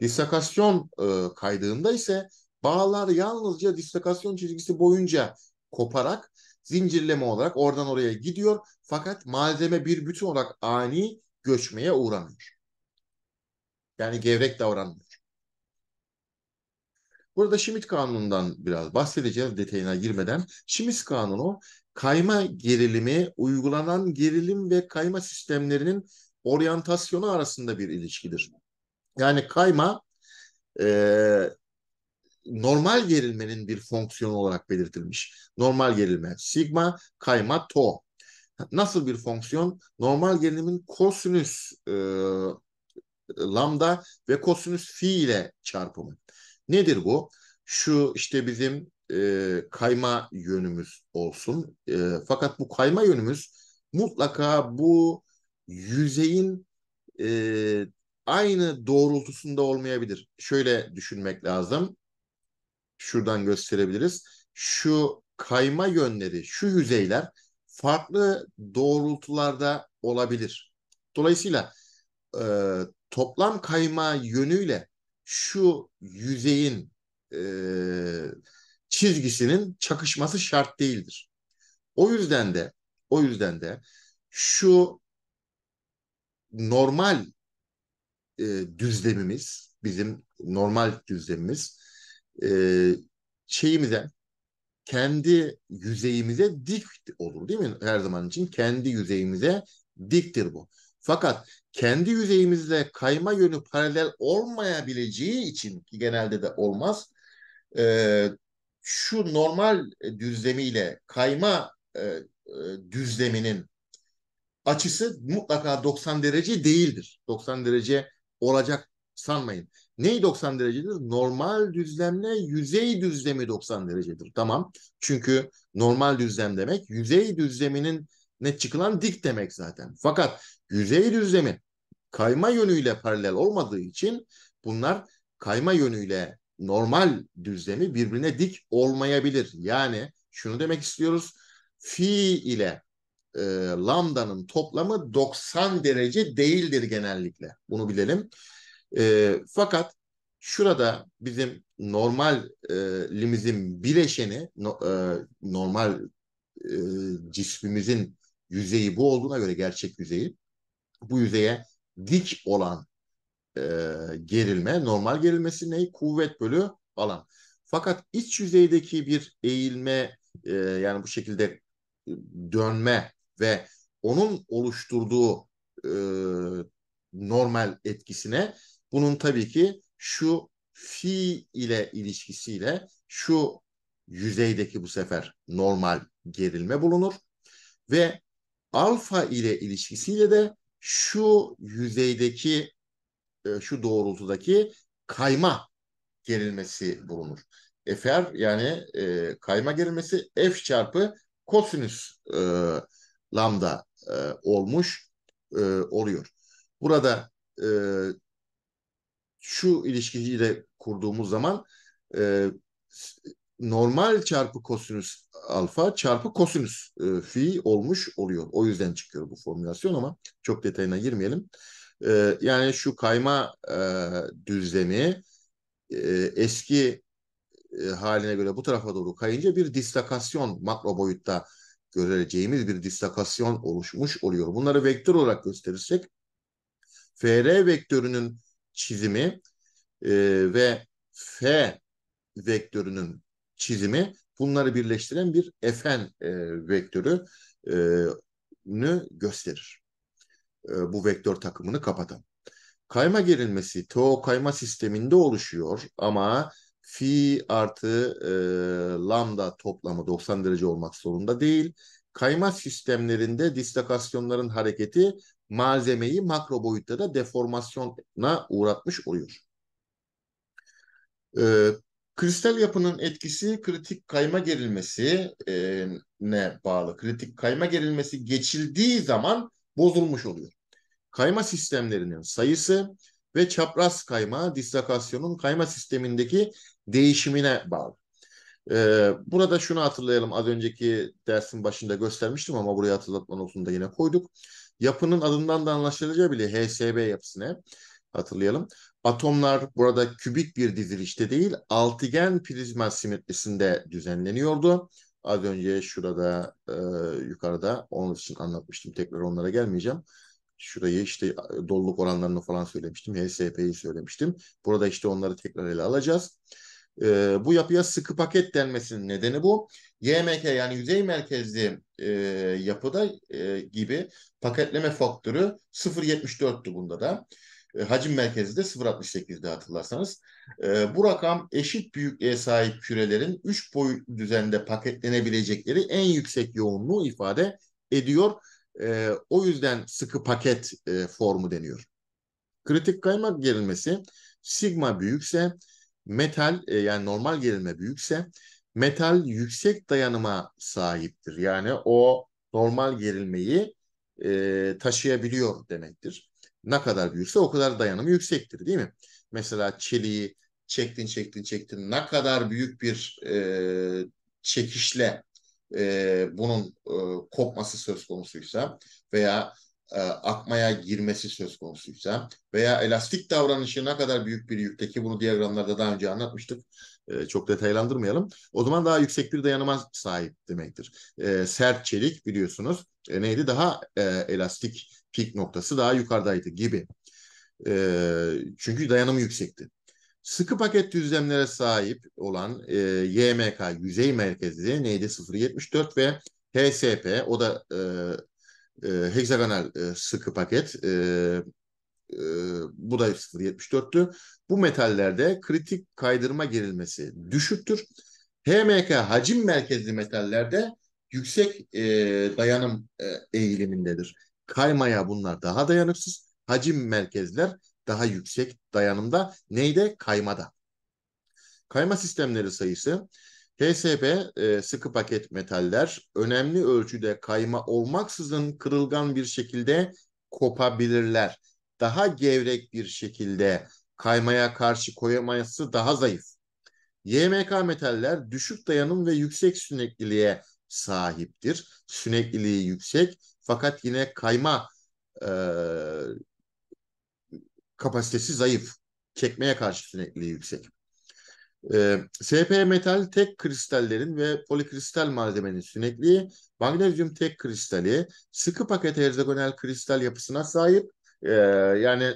Dislokasyon e, kaydığında ise bağlar yalnızca dislokasyon çizgisi boyunca koparak zincirleme olarak oradan oraya gidiyor. Fakat malzeme bir bütün olarak ani göçmeye uğramıyor. Yani gevrek davranmıyor. Burada Şimit Kanunu'ndan biraz bahsedeceğiz detayına girmeden. Şimit Kanunu kayma gerilimi, uygulanan gerilim ve kayma sistemlerinin oryantasyonu arasında bir ilişkidir. Yani kayma e, normal gerilmenin bir fonksiyonu olarak belirtilmiş. Normal gerilme sigma, kayma to. Nasıl bir fonksiyon? Normal gerilimin kosinüs e, lambda ve kosinüs fi ile çarpımı. Nedir bu? Şu işte bizim e, kayma yönümüz olsun. E, fakat bu kayma yönümüz mutlaka bu yüzeyin e, aynı doğrultusunda olmayabilir. Şöyle düşünmek lazım şuradan gösterebiliriz. Şu kayma yönleri, şu yüzeyler farklı doğrultularda olabilir. Dolayısıyla e, toplam kayma yönüyle şu yüzeyin e, çizgisinin çakışması şart değildir. O yüzden de o yüzden de şu normal e, düzlemimiz bizim normal düzlemimiz e, şeyimize, kendi yüzeyimize dik olur değil mi? Her zaman için kendi yüzeyimize diktir bu. Fakat kendi yüzeyimizle kayma yönü paralel olmayabileceği için ki genelde de olmaz. E, şu normal düzlemiyle kayma e, e düzleminin açısı mutlaka 90 derece değildir. 90 derece olacak sanmayın. Neyi 90 derecedir? Normal düzlemle yüzey düzlemi 90 derecedir. Tamam. Çünkü normal düzlem demek yüzey düzleminin ne çıkılan dik demek zaten. Fakat yüzey düzlemi kayma yönüyle paralel olmadığı için bunlar kayma yönüyle normal düzlemi birbirine dik olmayabilir. Yani şunu demek istiyoruz. Fi ile e, lambdanın toplamı 90 derece değildir genellikle. Bunu bilelim. E, fakat şurada bizim normal e, limizin bileşeni no, e, normal e, cismimizin yüzeyi bu olduğuna göre gerçek yüzeyi bu yüzeye dik olan e, gerilme normal gerilmesi ne? Kuvvet bölü alan. Fakat iç yüzeydeki bir eğilme e, yani bu şekilde e, dönme ve onun oluşturduğu e, normal etkisine bunun tabii ki şu fi ile ilişkisiyle şu yüzeydeki bu sefer normal gerilme bulunur ve alfa ile ilişkisiyle de şu yüzeydeki e, şu doğrultudaki kayma gerilmesi bulunur. FR yani e, kayma gerilmesi F çarpı kosinüs e, lambda e, olmuş e, oluyor. Burada e, şu de kurduğumuz zaman e, normal çarpı kosinüs alfa çarpı kosinüs e, fi olmuş oluyor. O yüzden çıkıyor bu formülasyon ama çok detayına girmeyelim. E, yani şu kayma e, düzlemi e, eski e, haline göre bu tarafa doğru kayınca bir distakasyon makro boyutta göreceğimiz bir distakasyon oluşmuş oluyor. Bunları vektör olarak gösterirsek FR vektörünün çizimi e, ve F vektörünün çizimi bunları birleştiren bir Fn e, vektörü e, gösterir. E, bu vektör takımını kapatan. Kayma gerilmesi TO kayma sisteminde oluşuyor ama fi artı e, lambda toplamı 90 derece olmak zorunda değil. Kayma sistemlerinde dislakasyonların hareketi malzemeyi makro boyutta da deformasyona uğratmış oluyor. Ee, kristal yapının etkisi kritik kayma gerilmesi e, ne bağlı. Kritik kayma gerilmesi geçildiği zaman bozulmuş oluyor. Kayma sistemlerinin sayısı ve çapraz kayma dislokasyonun kayma sistemindeki değişimine bağlı. Ee, burada şunu hatırlayalım az önceki dersin başında göstermiştim ama buraya hatırlatma notunu da yine koyduk. Yapının adından da anlaşılacağı bile HSB yapısını hatırlayalım. Atomlar burada kübik bir dizilişte değil, altıgen prizma simetrisinde düzenleniyordu. Az önce şurada e, yukarıda onun için anlatmıştım. Tekrar onlara gelmeyeceğim. Şurayı işte e, doluluk oranlarını falan söylemiştim. HSP'yi söylemiştim. Burada işte onları tekrar ele alacağız. E, bu yapıya sıkı paket denmesinin nedeni bu. YMK yani yüzey merkezli e, yapıda e, gibi paketleme faktörü 0.74'tü bunda da. E, hacim merkezi de 0.68'de hatırlarsanız. E, bu rakam eşit büyüklüğe sahip kürelerin 3 boyutlu düzende paketlenebilecekleri en yüksek yoğunluğu ifade ediyor. E, o yüzden sıkı paket e, formu deniyor. Kritik kaymak gerilmesi sigma büyükse metal e, yani normal gerilme büyükse metal yüksek dayanıma sahiptir. Yani o normal gerilmeyi e, taşıyabiliyor demektir. Ne kadar büyükse o kadar dayanımı yüksektir değil mi? Mesela çeliği çektin çektin çektin ne kadar büyük bir e, çekişle e, bunun e, kopması söz konusuysa veya e, akmaya girmesi söz konusuysa veya elastik davranışı ne kadar büyük bir yükteki bunu diyagramlarda daha önce anlatmıştık. E, çok detaylandırmayalım. O zaman daha yüksek bir dayanıma sahip demektir. E, sert çelik biliyorsunuz neydi? Daha elastik pik noktası daha yukarıdaydı gibi. çünkü dayanımı yüksekti. Sıkı paket düzlemlere sahip olan YMK yüzey merkezi neydi? 0.74 ve HSP o da e, e, hexagonal e, sıkı paket. E, e, bu da 0.74'tü. Bu metallerde kritik kaydırma gerilmesi düşüktür. HMK hacim merkezli metallerde yüksek e, dayanım e, eğilimindedir. Kaymaya bunlar daha dayanıksız. Hacim merkezler daha yüksek dayanımda. Neyde? Kaymada. Kayma sistemleri sayısı HSP e, sıkı paket metaller önemli ölçüde kayma olmaksızın kırılgan bir şekilde kopabilirler. Daha gevrek bir şekilde kaymaya karşı koyamayası daha zayıf. YMK metaller düşük dayanım ve yüksek sünekliliğe sahiptir. Sünekliliği yüksek fakat yine kayma e, kapasitesi zayıf. Çekmeye karşı sünekliliği yüksek. E, ee, SP metal tek kristallerin ve polikristal malzemenin sünekliği, magnezyum tek kristali, sıkı paket hexagonal kristal yapısına sahip e, yani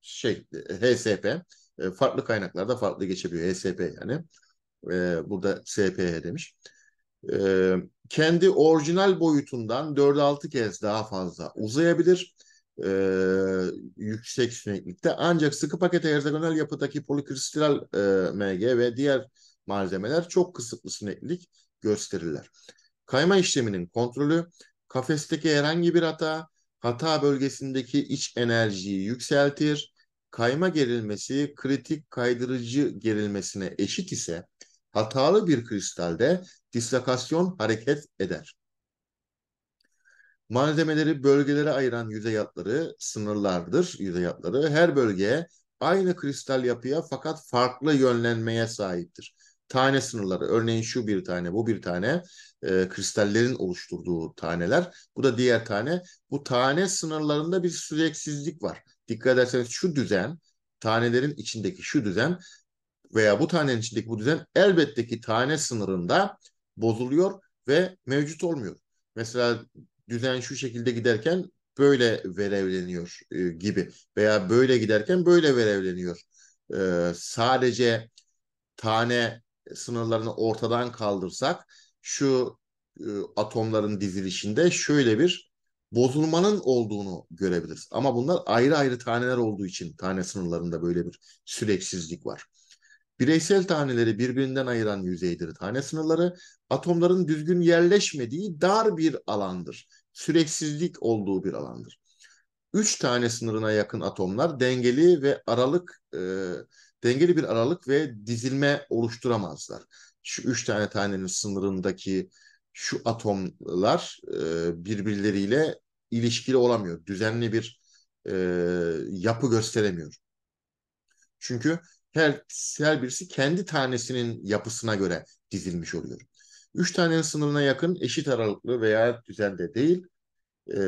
şey HSP e, farklı kaynaklarda farklı geçebiliyor HSP yani. E, ee, burada SPH demiş. E, kendi orijinal boyutundan 4-6 kez daha fazla uzayabilir e, yüksek süreklilikte. Ancak sıkı paket herzagonal yapıdaki polikristal e, MG ve diğer malzemeler çok kısıtlı süreklilik gösterirler. Kayma işleminin kontrolü kafesteki herhangi bir hata hata bölgesindeki iç enerjiyi yükseltir. Kayma gerilmesi kritik kaydırıcı gerilmesine eşit ise hatalı bir kristalde dislokasyon hareket eder. Malzemeleri bölgelere ayıran yüzey hatları sınırlardır. Yüzey hatları her bölgeye aynı kristal yapıya fakat farklı yönlenmeye sahiptir. Tane sınırları örneğin şu bir tane bu bir tane e, kristallerin oluşturduğu taneler bu da diğer tane. Bu tane sınırlarında bir süreksizlik var. Dikkat ederseniz şu düzen tanelerin içindeki şu düzen veya bu tanenin içindeki bu düzen elbette ki tane sınırında bozuluyor ve mevcut olmuyor. Mesela düzen şu şekilde giderken böyle verevleniyor e, gibi veya böyle giderken böyle verevleniyor. E, sadece tane sınırlarını ortadan kaldırsak şu e, atomların dizilişinde şöyle bir bozulmanın olduğunu görebiliriz. Ama bunlar ayrı ayrı taneler olduğu için tane sınırlarında böyle bir süreksizlik var. Bireysel taneleri birbirinden ayıran yüzeydir tane sınırları. Atomların düzgün yerleşmediği dar bir alandır süreksizlik olduğu bir alandır. Üç tane sınırına yakın atomlar dengeli ve aralık e, dengeli bir aralık ve dizilme oluşturamazlar. Şu üç tane tanenin sınırındaki şu atomlar e, birbirleriyle ilişkili olamıyor. Düzenli bir e, yapı gösteremiyor. Çünkü her, her birisi kendi tanesinin yapısına göre dizilmiş oluyor. 3 tane sınırına yakın eşit aralıklı veya düzende değil. E,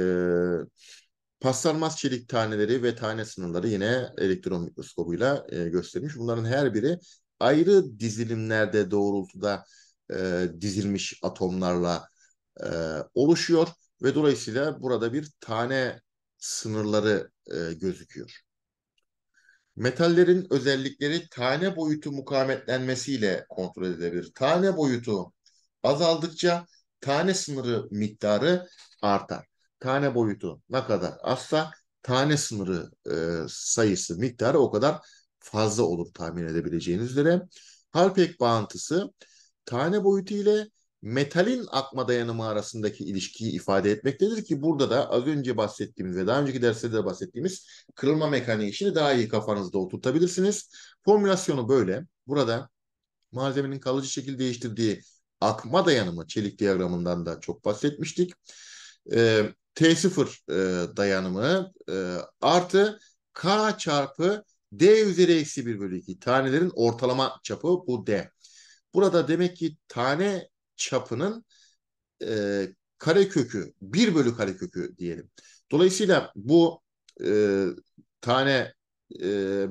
paslanmaz çelik taneleri ve tane sınırları yine elektron mikroskobuyla e, gösterilmiş. Bunların her biri ayrı dizilimlerde doğrultuda e, dizilmiş atomlarla e, oluşuyor ve dolayısıyla burada bir tane sınırları e, gözüküyor. Metallerin özellikleri tane boyutu mukametlenmesiyle kontrol edilebilir. Tane boyutu azaldıkça tane sınırı miktarı artar. Tane boyutu ne kadar azsa tane sınırı e, sayısı miktarı o kadar fazla olur tahmin edebileceğiniz üzere. Halpek bağıntısı tane boyutu ile metalin akma dayanımı arasındaki ilişkiyi ifade etmektedir ki burada da az önce bahsettiğimiz ve daha önceki derslerde de bahsettiğimiz kırılma mekaniği işini daha iyi kafanızda oturtabilirsiniz. Formülasyonu böyle. Burada malzemenin kalıcı şekil değiştirdiği akma dayanımı çelik diyagramından da çok bahsetmiştik. E, ee, T0 e, dayanımı e, artı K çarpı D üzeri eksi 1 bölü 2 tanelerin ortalama çapı bu D. Burada demek ki tane çapının e, karekökü 1 bölü karekökü diyelim. Dolayısıyla bu e, tane e,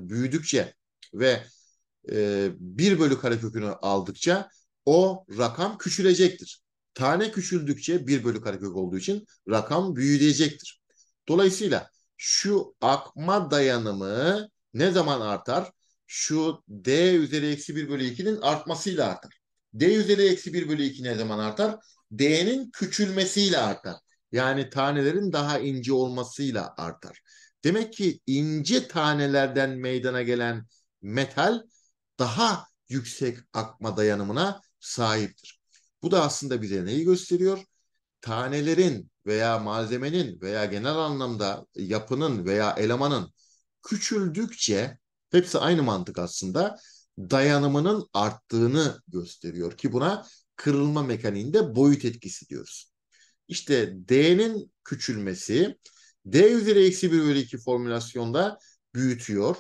büyüdükçe ve e, 1 bölü karekökünü aldıkça o rakam küçülecektir. Tane küçüldükçe bir bölü karekök olduğu için rakam büyüyecektir. Dolayısıyla şu akma dayanımı ne zaman artar? Şu d üzeri eksi 1 bölü 2'nin artmasıyla artar. d üzeri eksi 1 bölü 2 ne zaman artar? d'nin küçülmesiyle artar. Yani tanelerin daha ince olmasıyla artar. Demek ki ince tanelerden meydana gelen metal daha yüksek akma dayanımına sahiptir. Bu da aslında bize neyi gösteriyor? Tanelerin veya malzemenin veya genel anlamda yapının veya elemanın küçüldükçe hepsi aynı mantık aslında dayanımının arttığını gösteriyor ki buna kırılma mekaniğinde boyut etkisi diyoruz. İşte D'nin küçülmesi D üzeri eksi 1 bölü 2 formülasyonda büyütüyor.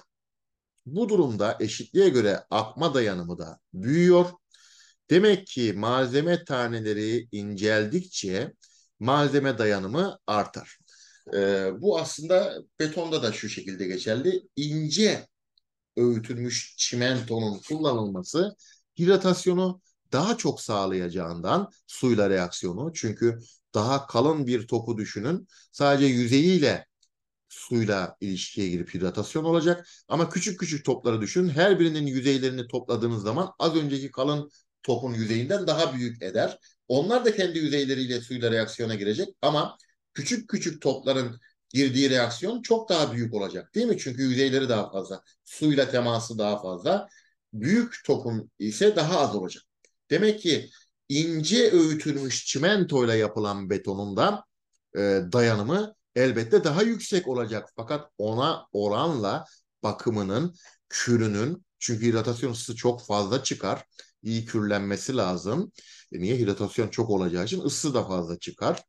Bu durumda eşitliğe göre akma dayanımı da büyüyor. Demek ki malzeme taneleri inceldikçe malzeme dayanımı artar. Ee, bu aslında betonda da şu şekilde geçerli. İnce öğütülmüş çimentonun kullanılması hidratasyonu daha çok sağlayacağından suyla reaksiyonu. Çünkü daha kalın bir topu düşünün. Sadece yüzeyiyle suyla ilişkiye girip hidratasyon olacak. Ama küçük küçük topları düşünün. Her birinin yüzeylerini topladığınız zaman az önceki kalın topun yüzeyinden daha büyük eder. Onlar da kendi yüzeyleriyle suyla reaksiyona girecek ama küçük küçük topların girdiği reaksiyon çok daha büyük olacak değil mi? Çünkü yüzeyleri daha fazla, suyla teması daha fazla. Büyük topun ise daha az olacak. Demek ki ince öğütülmüş çimentoyla yapılan betonun da e, dayanımı elbette daha yüksek olacak. Fakat ona oranla bakımının, kürünün çünkü hidratasyon ısısı çok fazla çıkar iyi kürlenmesi lazım. E niye? Hidratasyon çok olacağı için ısı da fazla çıkar.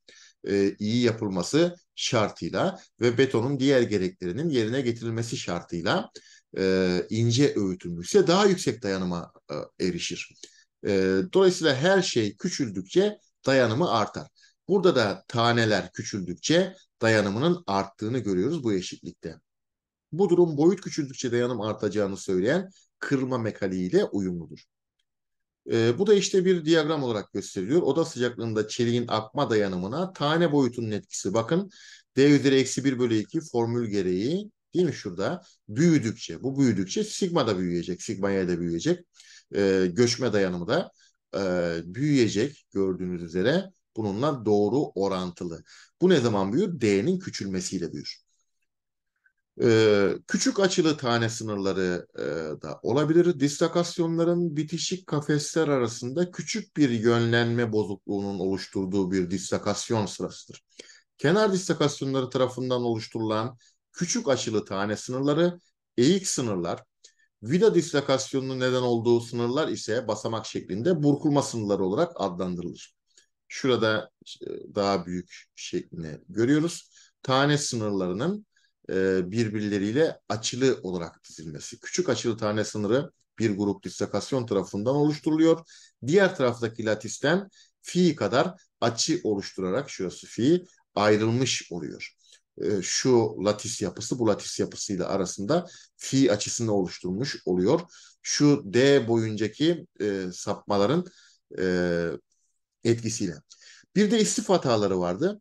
E, iyi yapılması şartıyla ve betonun diğer gereklerinin yerine getirilmesi şartıyla e, ince öğütülmüşse daha yüksek dayanıma e, erişir. E, dolayısıyla her şey küçüldükçe dayanımı artar. Burada da taneler küçüldükçe dayanımının arttığını görüyoruz bu eşitlikte. Bu durum boyut küçüldükçe dayanım artacağını söyleyen kırma mekaniğiyle uyumludur. E, bu da işte bir diyagram olarak gösteriliyor. Oda sıcaklığında çeliğin akma dayanımına tane boyutunun etkisi. Bakın D üzeri eksi 1 bölü 2 formül gereği değil mi şurada? Büyüdükçe, bu büyüdükçe sigma da büyüyecek, sigma y de büyüyecek. E, göçme dayanımı da e, büyüyecek gördüğünüz üzere. Bununla doğru orantılı. Bu ne zaman büyür? D'nin küçülmesiyle büyür küçük açılı tane sınırları da olabilir. Dislokasyonların bitişik kafesler arasında küçük bir yönlenme bozukluğunun oluşturduğu bir dislokasyon sırasıdır. Kenar dislokasyonları tarafından oluşturulan küçük açılı tane sınırları eğik sınırlar, vida dislakasyonunun neden olduğu sınırlar ise basamak şeklinde burkulma sınırları olarak adlandırılır. Şurada daha büyük şeklini görüyoruz. Tane sınırlarının e, birbirleriyle açılı olarak dizilmesi. Küçük açılı tane sınırı bir grup dislokasyon tarafından oluşturuluyor. Diğer taraftaki latisten fi kadar açı oluşturarak şurası fi ayrılmış oluyor. E, şu latis yapısı bu latis yapısıyla arasında fi açısını oluşturmuş oluyor. Şu D boyuncaki e, sapmaların e, etkisiyle. Bir de istif hataları vardı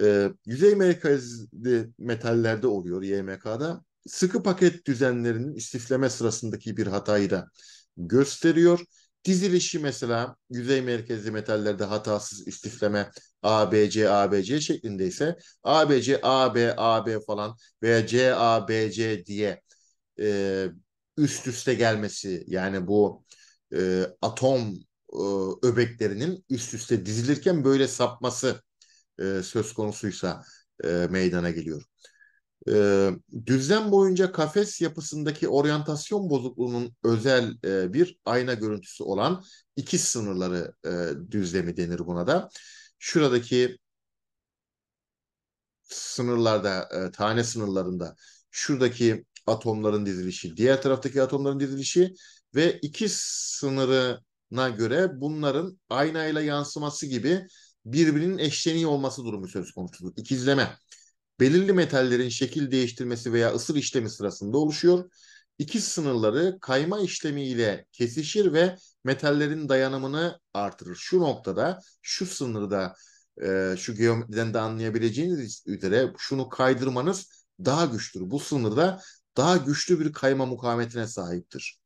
e, yüzey merkezli metallerde oluyor YMK'da. Sıkı paket düzenlerinin istifleme sırasındaki bir hatayı da gösteriyor. Dizilişi mesela yüzey merkezli metallerde hatasız istifleme ABC ABC şeklinde ABC AB AB falan veya CABC diye e, üst üste gelmesi yani bu e, atom e, öbeklerinin üst üste dizilirken böyle sapması e, söz konusuysa e, meydana geliyor. E, düzlem boyunca kafes yapısındaki oryantasyon bozukluğunun özel e, bir ayna görüntüsü olan iki sınırları e, düzlemi denir buna da. Şuradaki sınırlarda, e, tane sınırlarında şuradaki atomların dizilişi, diğer taraftaki atomların dizilişi ve iki sınırına göre bunların aynayla yansıması gibi birbirinin eşleniği olması durumu söz konusudur. İkizleme belirli metallerin şekil değiştirmesi veya ısır işlemi sırasında oluşuyor. İkiz sınırları kayma işlemi ile kesişir ve metallerin dayanımını artırır. Şu noktada, şu sınırda, e, şu geometriden de anlayabileceğiniz üzere şunu kaydırmanız daha güçtür. Bu sınırda daha güçlü bir kayma mukavemetine sahiptir.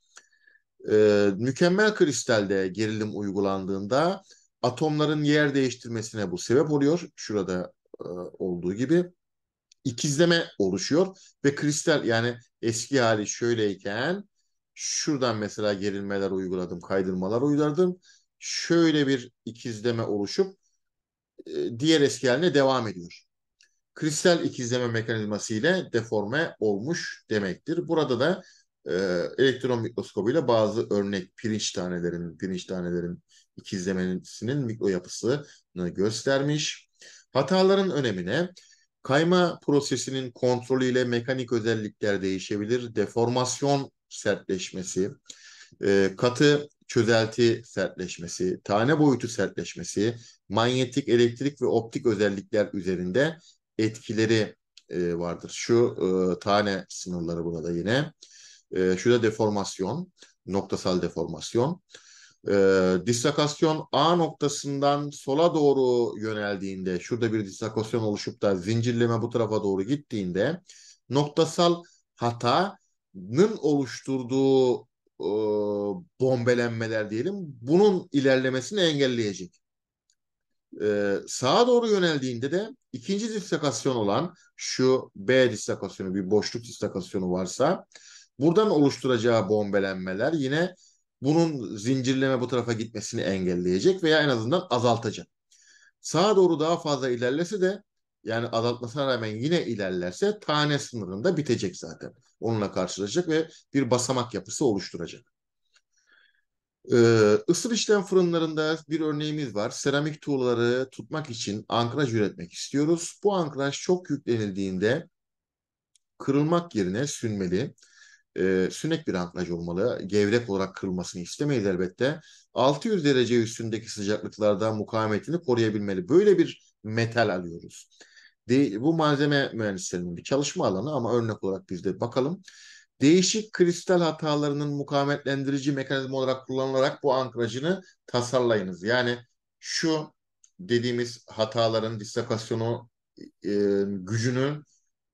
E, mükemmel kristalde gerilim uygulandığında atomların yer değiştirmesine bu sebep oluyor. Şurada e, olduğu gibi ikizleme oluşuyor ve kristal yani eski hali şöyleyken şuradan mesela gerilmeler uyguladım, kaydırmalar uyguladım. Şöyle bir ikizleme oluşup e, diğer eski haline devam ediyor. Kristal ikizleme mekanizması ile deforme olmuş demektir. Burada da e, elektron mikroskobuyla bazı örnek pirinç tanelerinin pirinç tanelerin ikizlemesinin mikro yapısını göstermiş. Hataların önemine kayma prosesinin kontrolüyle mekanik özellikler değişebilir. Deformasyon sertleşmesi, e, katı çözelti sertleşmesi, tane boyutu sertleşmesi, manyetik, elektrik ve optik özellikler üzerinde etkileri e, vardır. Şu e, tane sınırları burada yine. E, deformasyon, noktasal deformasyon e, dislokasyon A noktasından sola doğru yöneldiğinde şurada bir dislokasyon oluşup da zincirleme bu tarafa doğru gittiğinde noktasal hatanın oluşturduğu e, bombelenmeler diyelim bunun ilerlemesini engelleyecek. E, sağa doğru yöneldiğinde de ikinci dislokasyon olan şu B dislokasyonu bir boşluk dislokasyonu varsa buradan oluşturacağı bombelenmeler yine bunun zincirleme bu tarafa gitmesini engelleyecek veya en azından azaltacak. Sağa doğru daha fazla ilerlese de yani azaltmasına rağmen yine ilerlerse tane sınırında bitecek zaten. Onunla karşılaşacak ve bir basamak yapısı oluşturacak. Ee, ısır işlem fırınlarında bir örneğimiz var. Seramik tuğlaları tutmak için ankraj üretmek istiyoruz. Bu ankraj çok yüklenildiğinde kırılmak yerine sünmeli e, sünek bir antlaj olmalı. Gevrek olarak kırılmasını istemeyiz elbette. 600 derece üstündeki sıcaklıklarda mukavemetini koruyabilmeli. Böyle bir metal alıyoruz. De, bu malzeme mühendislerinin bir çalışma alanı ama örnek olarak biz de bakalım. Değişik kristal hatalarının mukavemetlendirici mekanizma olarak kullanılarak bu ankrajını tasarlayınız. Yani şu dediğimiz hataların dislokasyonu e, gücünü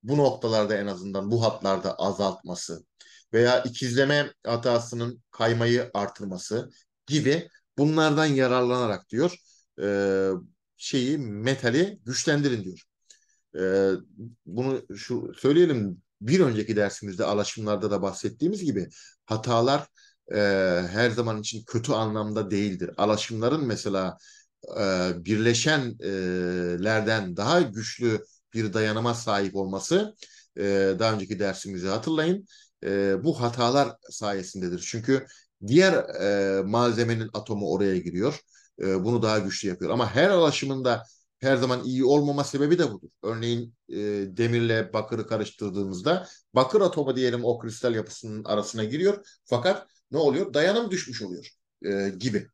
bu noktalarda en azından bu hatlarda azaltması veya ikizleme hatasının kaymayı artırması gibi bunlardan yararlanarak diyor e, şeyi metali güçlendirin diyor. E, bunu şu söyleyelim bir önceki dersimizde alaşımlarda da bahsettiğimiz gibi hatalar e, her zaman için kötü anlamda değildir. Alaşımların mesela e, birleşenlerden e, daha güçlü bir dayanıma sahip olması e, daha önceki dersimizi hatırlayın e, bu hatalar sayesindedir. Çünkü diğer e, malzemenin atomu oraya giriyor. E, bunu daha güçlü yapıyor. Ama her alaşımında her zaman iyi olmama sebebi de budur. Örneğin e, demirle bakırı karıştırdığımızda bakır atomu diyelim o kristal yapısının arasına giriyor. Fakat ne oluyor? Dayanım düşmüş oluyor e, gibi.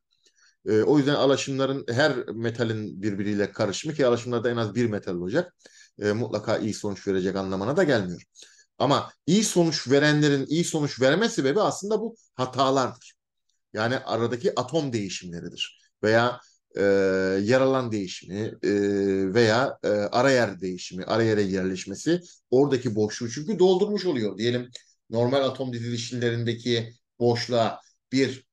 E, o yüzden alaşımların her metalin birbiriyle karışımı ki alaşımlarda en az bir metal olacak. E, mutlaka iyi sonuç verecek anlamına da gelmiyor. Ama iyi sonuç verenlerin iyi sonuç verme sebebi aslında bu hatalardır. Yani aradaki atom değişimleridir veya e, yer değişimi e, veya e, ara yer değişimi, ara yere yerleşmesi oradaki boşluğu çünkü doldurmuş oluyor. Diyelim normal atom dizilişlerindeki boşluğa bir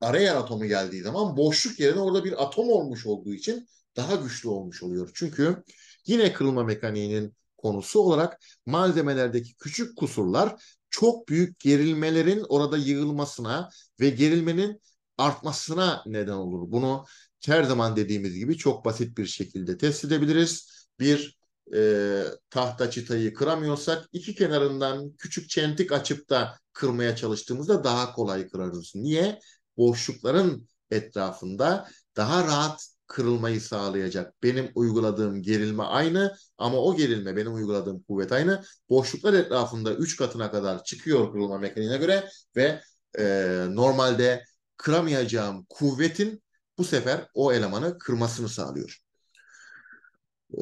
ara yer atomu geldiği zaman boşluk yerine orada bir atom olmuş olduğu için daha güçlü olmuş oluyor. Çünkü yine kırılma mekaniğinin konusu olarak malzemelerdeki küçük kusurlar çok büyük gerilmelerin orada yığılmasına ve gerilmenin artmasına neden olur. Bunu her zaman dediğimiz gibi çok basit bir şekilde test edebiliriz. Bir e, tahta çıtayı kıramıyorsak iki kenarından küçük çentik açıp da kırmaya çalıştığımızda daha kolay kırarız. Niye? Boşlukların etrafında daha rahat kırılmayı sağlayacak. Benim uyguladığım gerilme aynı ama o gerilme benim uyguladığım kuvvet aynı. Boşluklar etrafında 3 katına kadar çıkıyor kırılma mekaniğine göre ve e, normalde kıramayacağım kuvvetin bu sefer o elemanı kırmasını sağlıyor.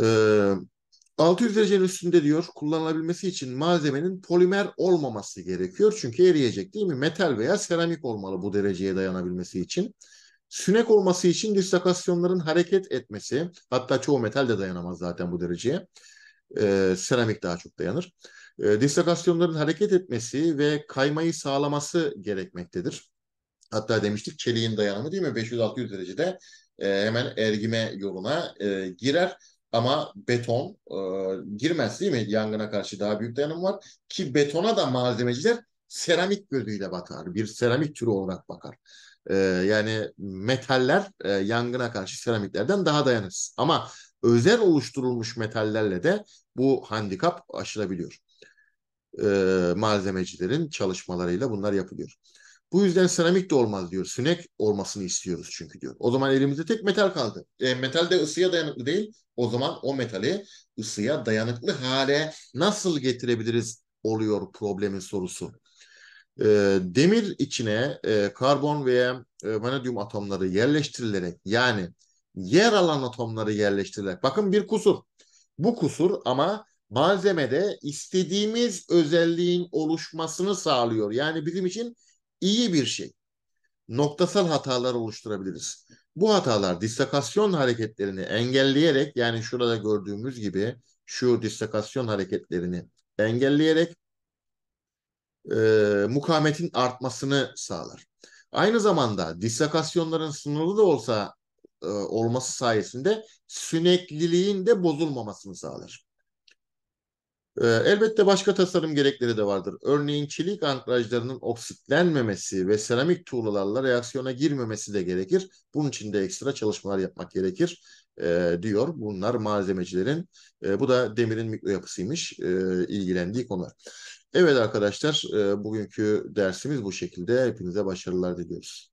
Ee, 600 derecenin üstünde diyor kullanılabilmesi için malzemenin polimer olmaması gerekiyor. Çünkü eriyecek değil mi? Metal veya seramik olmalı bu dereceye dayanabilmesi için. Sünek olması için dislakasyonların hareket etmesi, hatta çoğu metal de dayanamaz zaten bu dereceye. E, seramik daha çok dayanır. E, ee, dislakasyonların hareket etmesi ve kaymayı sağlaması gerekmektedir. Hatta demiştik çeliğin dayanımı değil mi? 500-600 derecede e, hemen ergime yoluna e, girer. Ama beton e, girmez değil mi? Yangına karşı daha büyük dayanım var. Ki betona da malzemeciler seramik gözüyle bakar. Bir seramik türü olarak bakar e, yani metaller e, yangına karşı seramiklerden daha dayanır. Ama özel oluşturulmuş metallerle de bu handikap aşılabiliyor. E, malzemecilerin çalışmalarıyla bunlar yapılıyor. Bu yüzden seramik de olmaz diyor. Sünek olmasını istiyoruz çünkü diyor. O zaman elimizde tek metal kaldı. E, metal de ısıya dayanıklı değil. O zaman o metali ısıya dayanıklı hale nasıl getirebiliriz oluyor problemin sorusu. E, demir içine e, karbon veya e, vanadyum atomları yerleştirilerek yani yer alan atomları yerleştirilerek bakın bir kusur. Bu kusur ama malzemede istediğimiz özelliğin oluşmasını sağlıyor. Yani bizim için iyi bir şey. Noktasal hatalar oluşturabiliriz. Bu hatalar dislokasyon hareketlerini engelleyerek yani şurada gördüğümüz gibi şu dislokasyon hareketlerini engelleyerek e, mukametin artmasını sağlar. Aynı zamanda dislakasyonların sınırlı da olsa e, olması sayesinde sünekliliğin de bozulmamasını sağlar. E, elbette başka tasarım gerekleri de vardır. Örneğin çelik ankrajlarının oksitlenmemesi ve seramik tuğlalarla reaksiyona girmemesi de gerekir. Bunun için de ekstra çalışmalar yapmak gerekir e, diyor. Bunlar malzemecilerin, e, bu da demirin mikroyapısıymış e, ilgilendiği konular. Evet arkadaşlar, e, bugünkü dersimiz bu şekilde. Hepinize başarılar diliyoruz.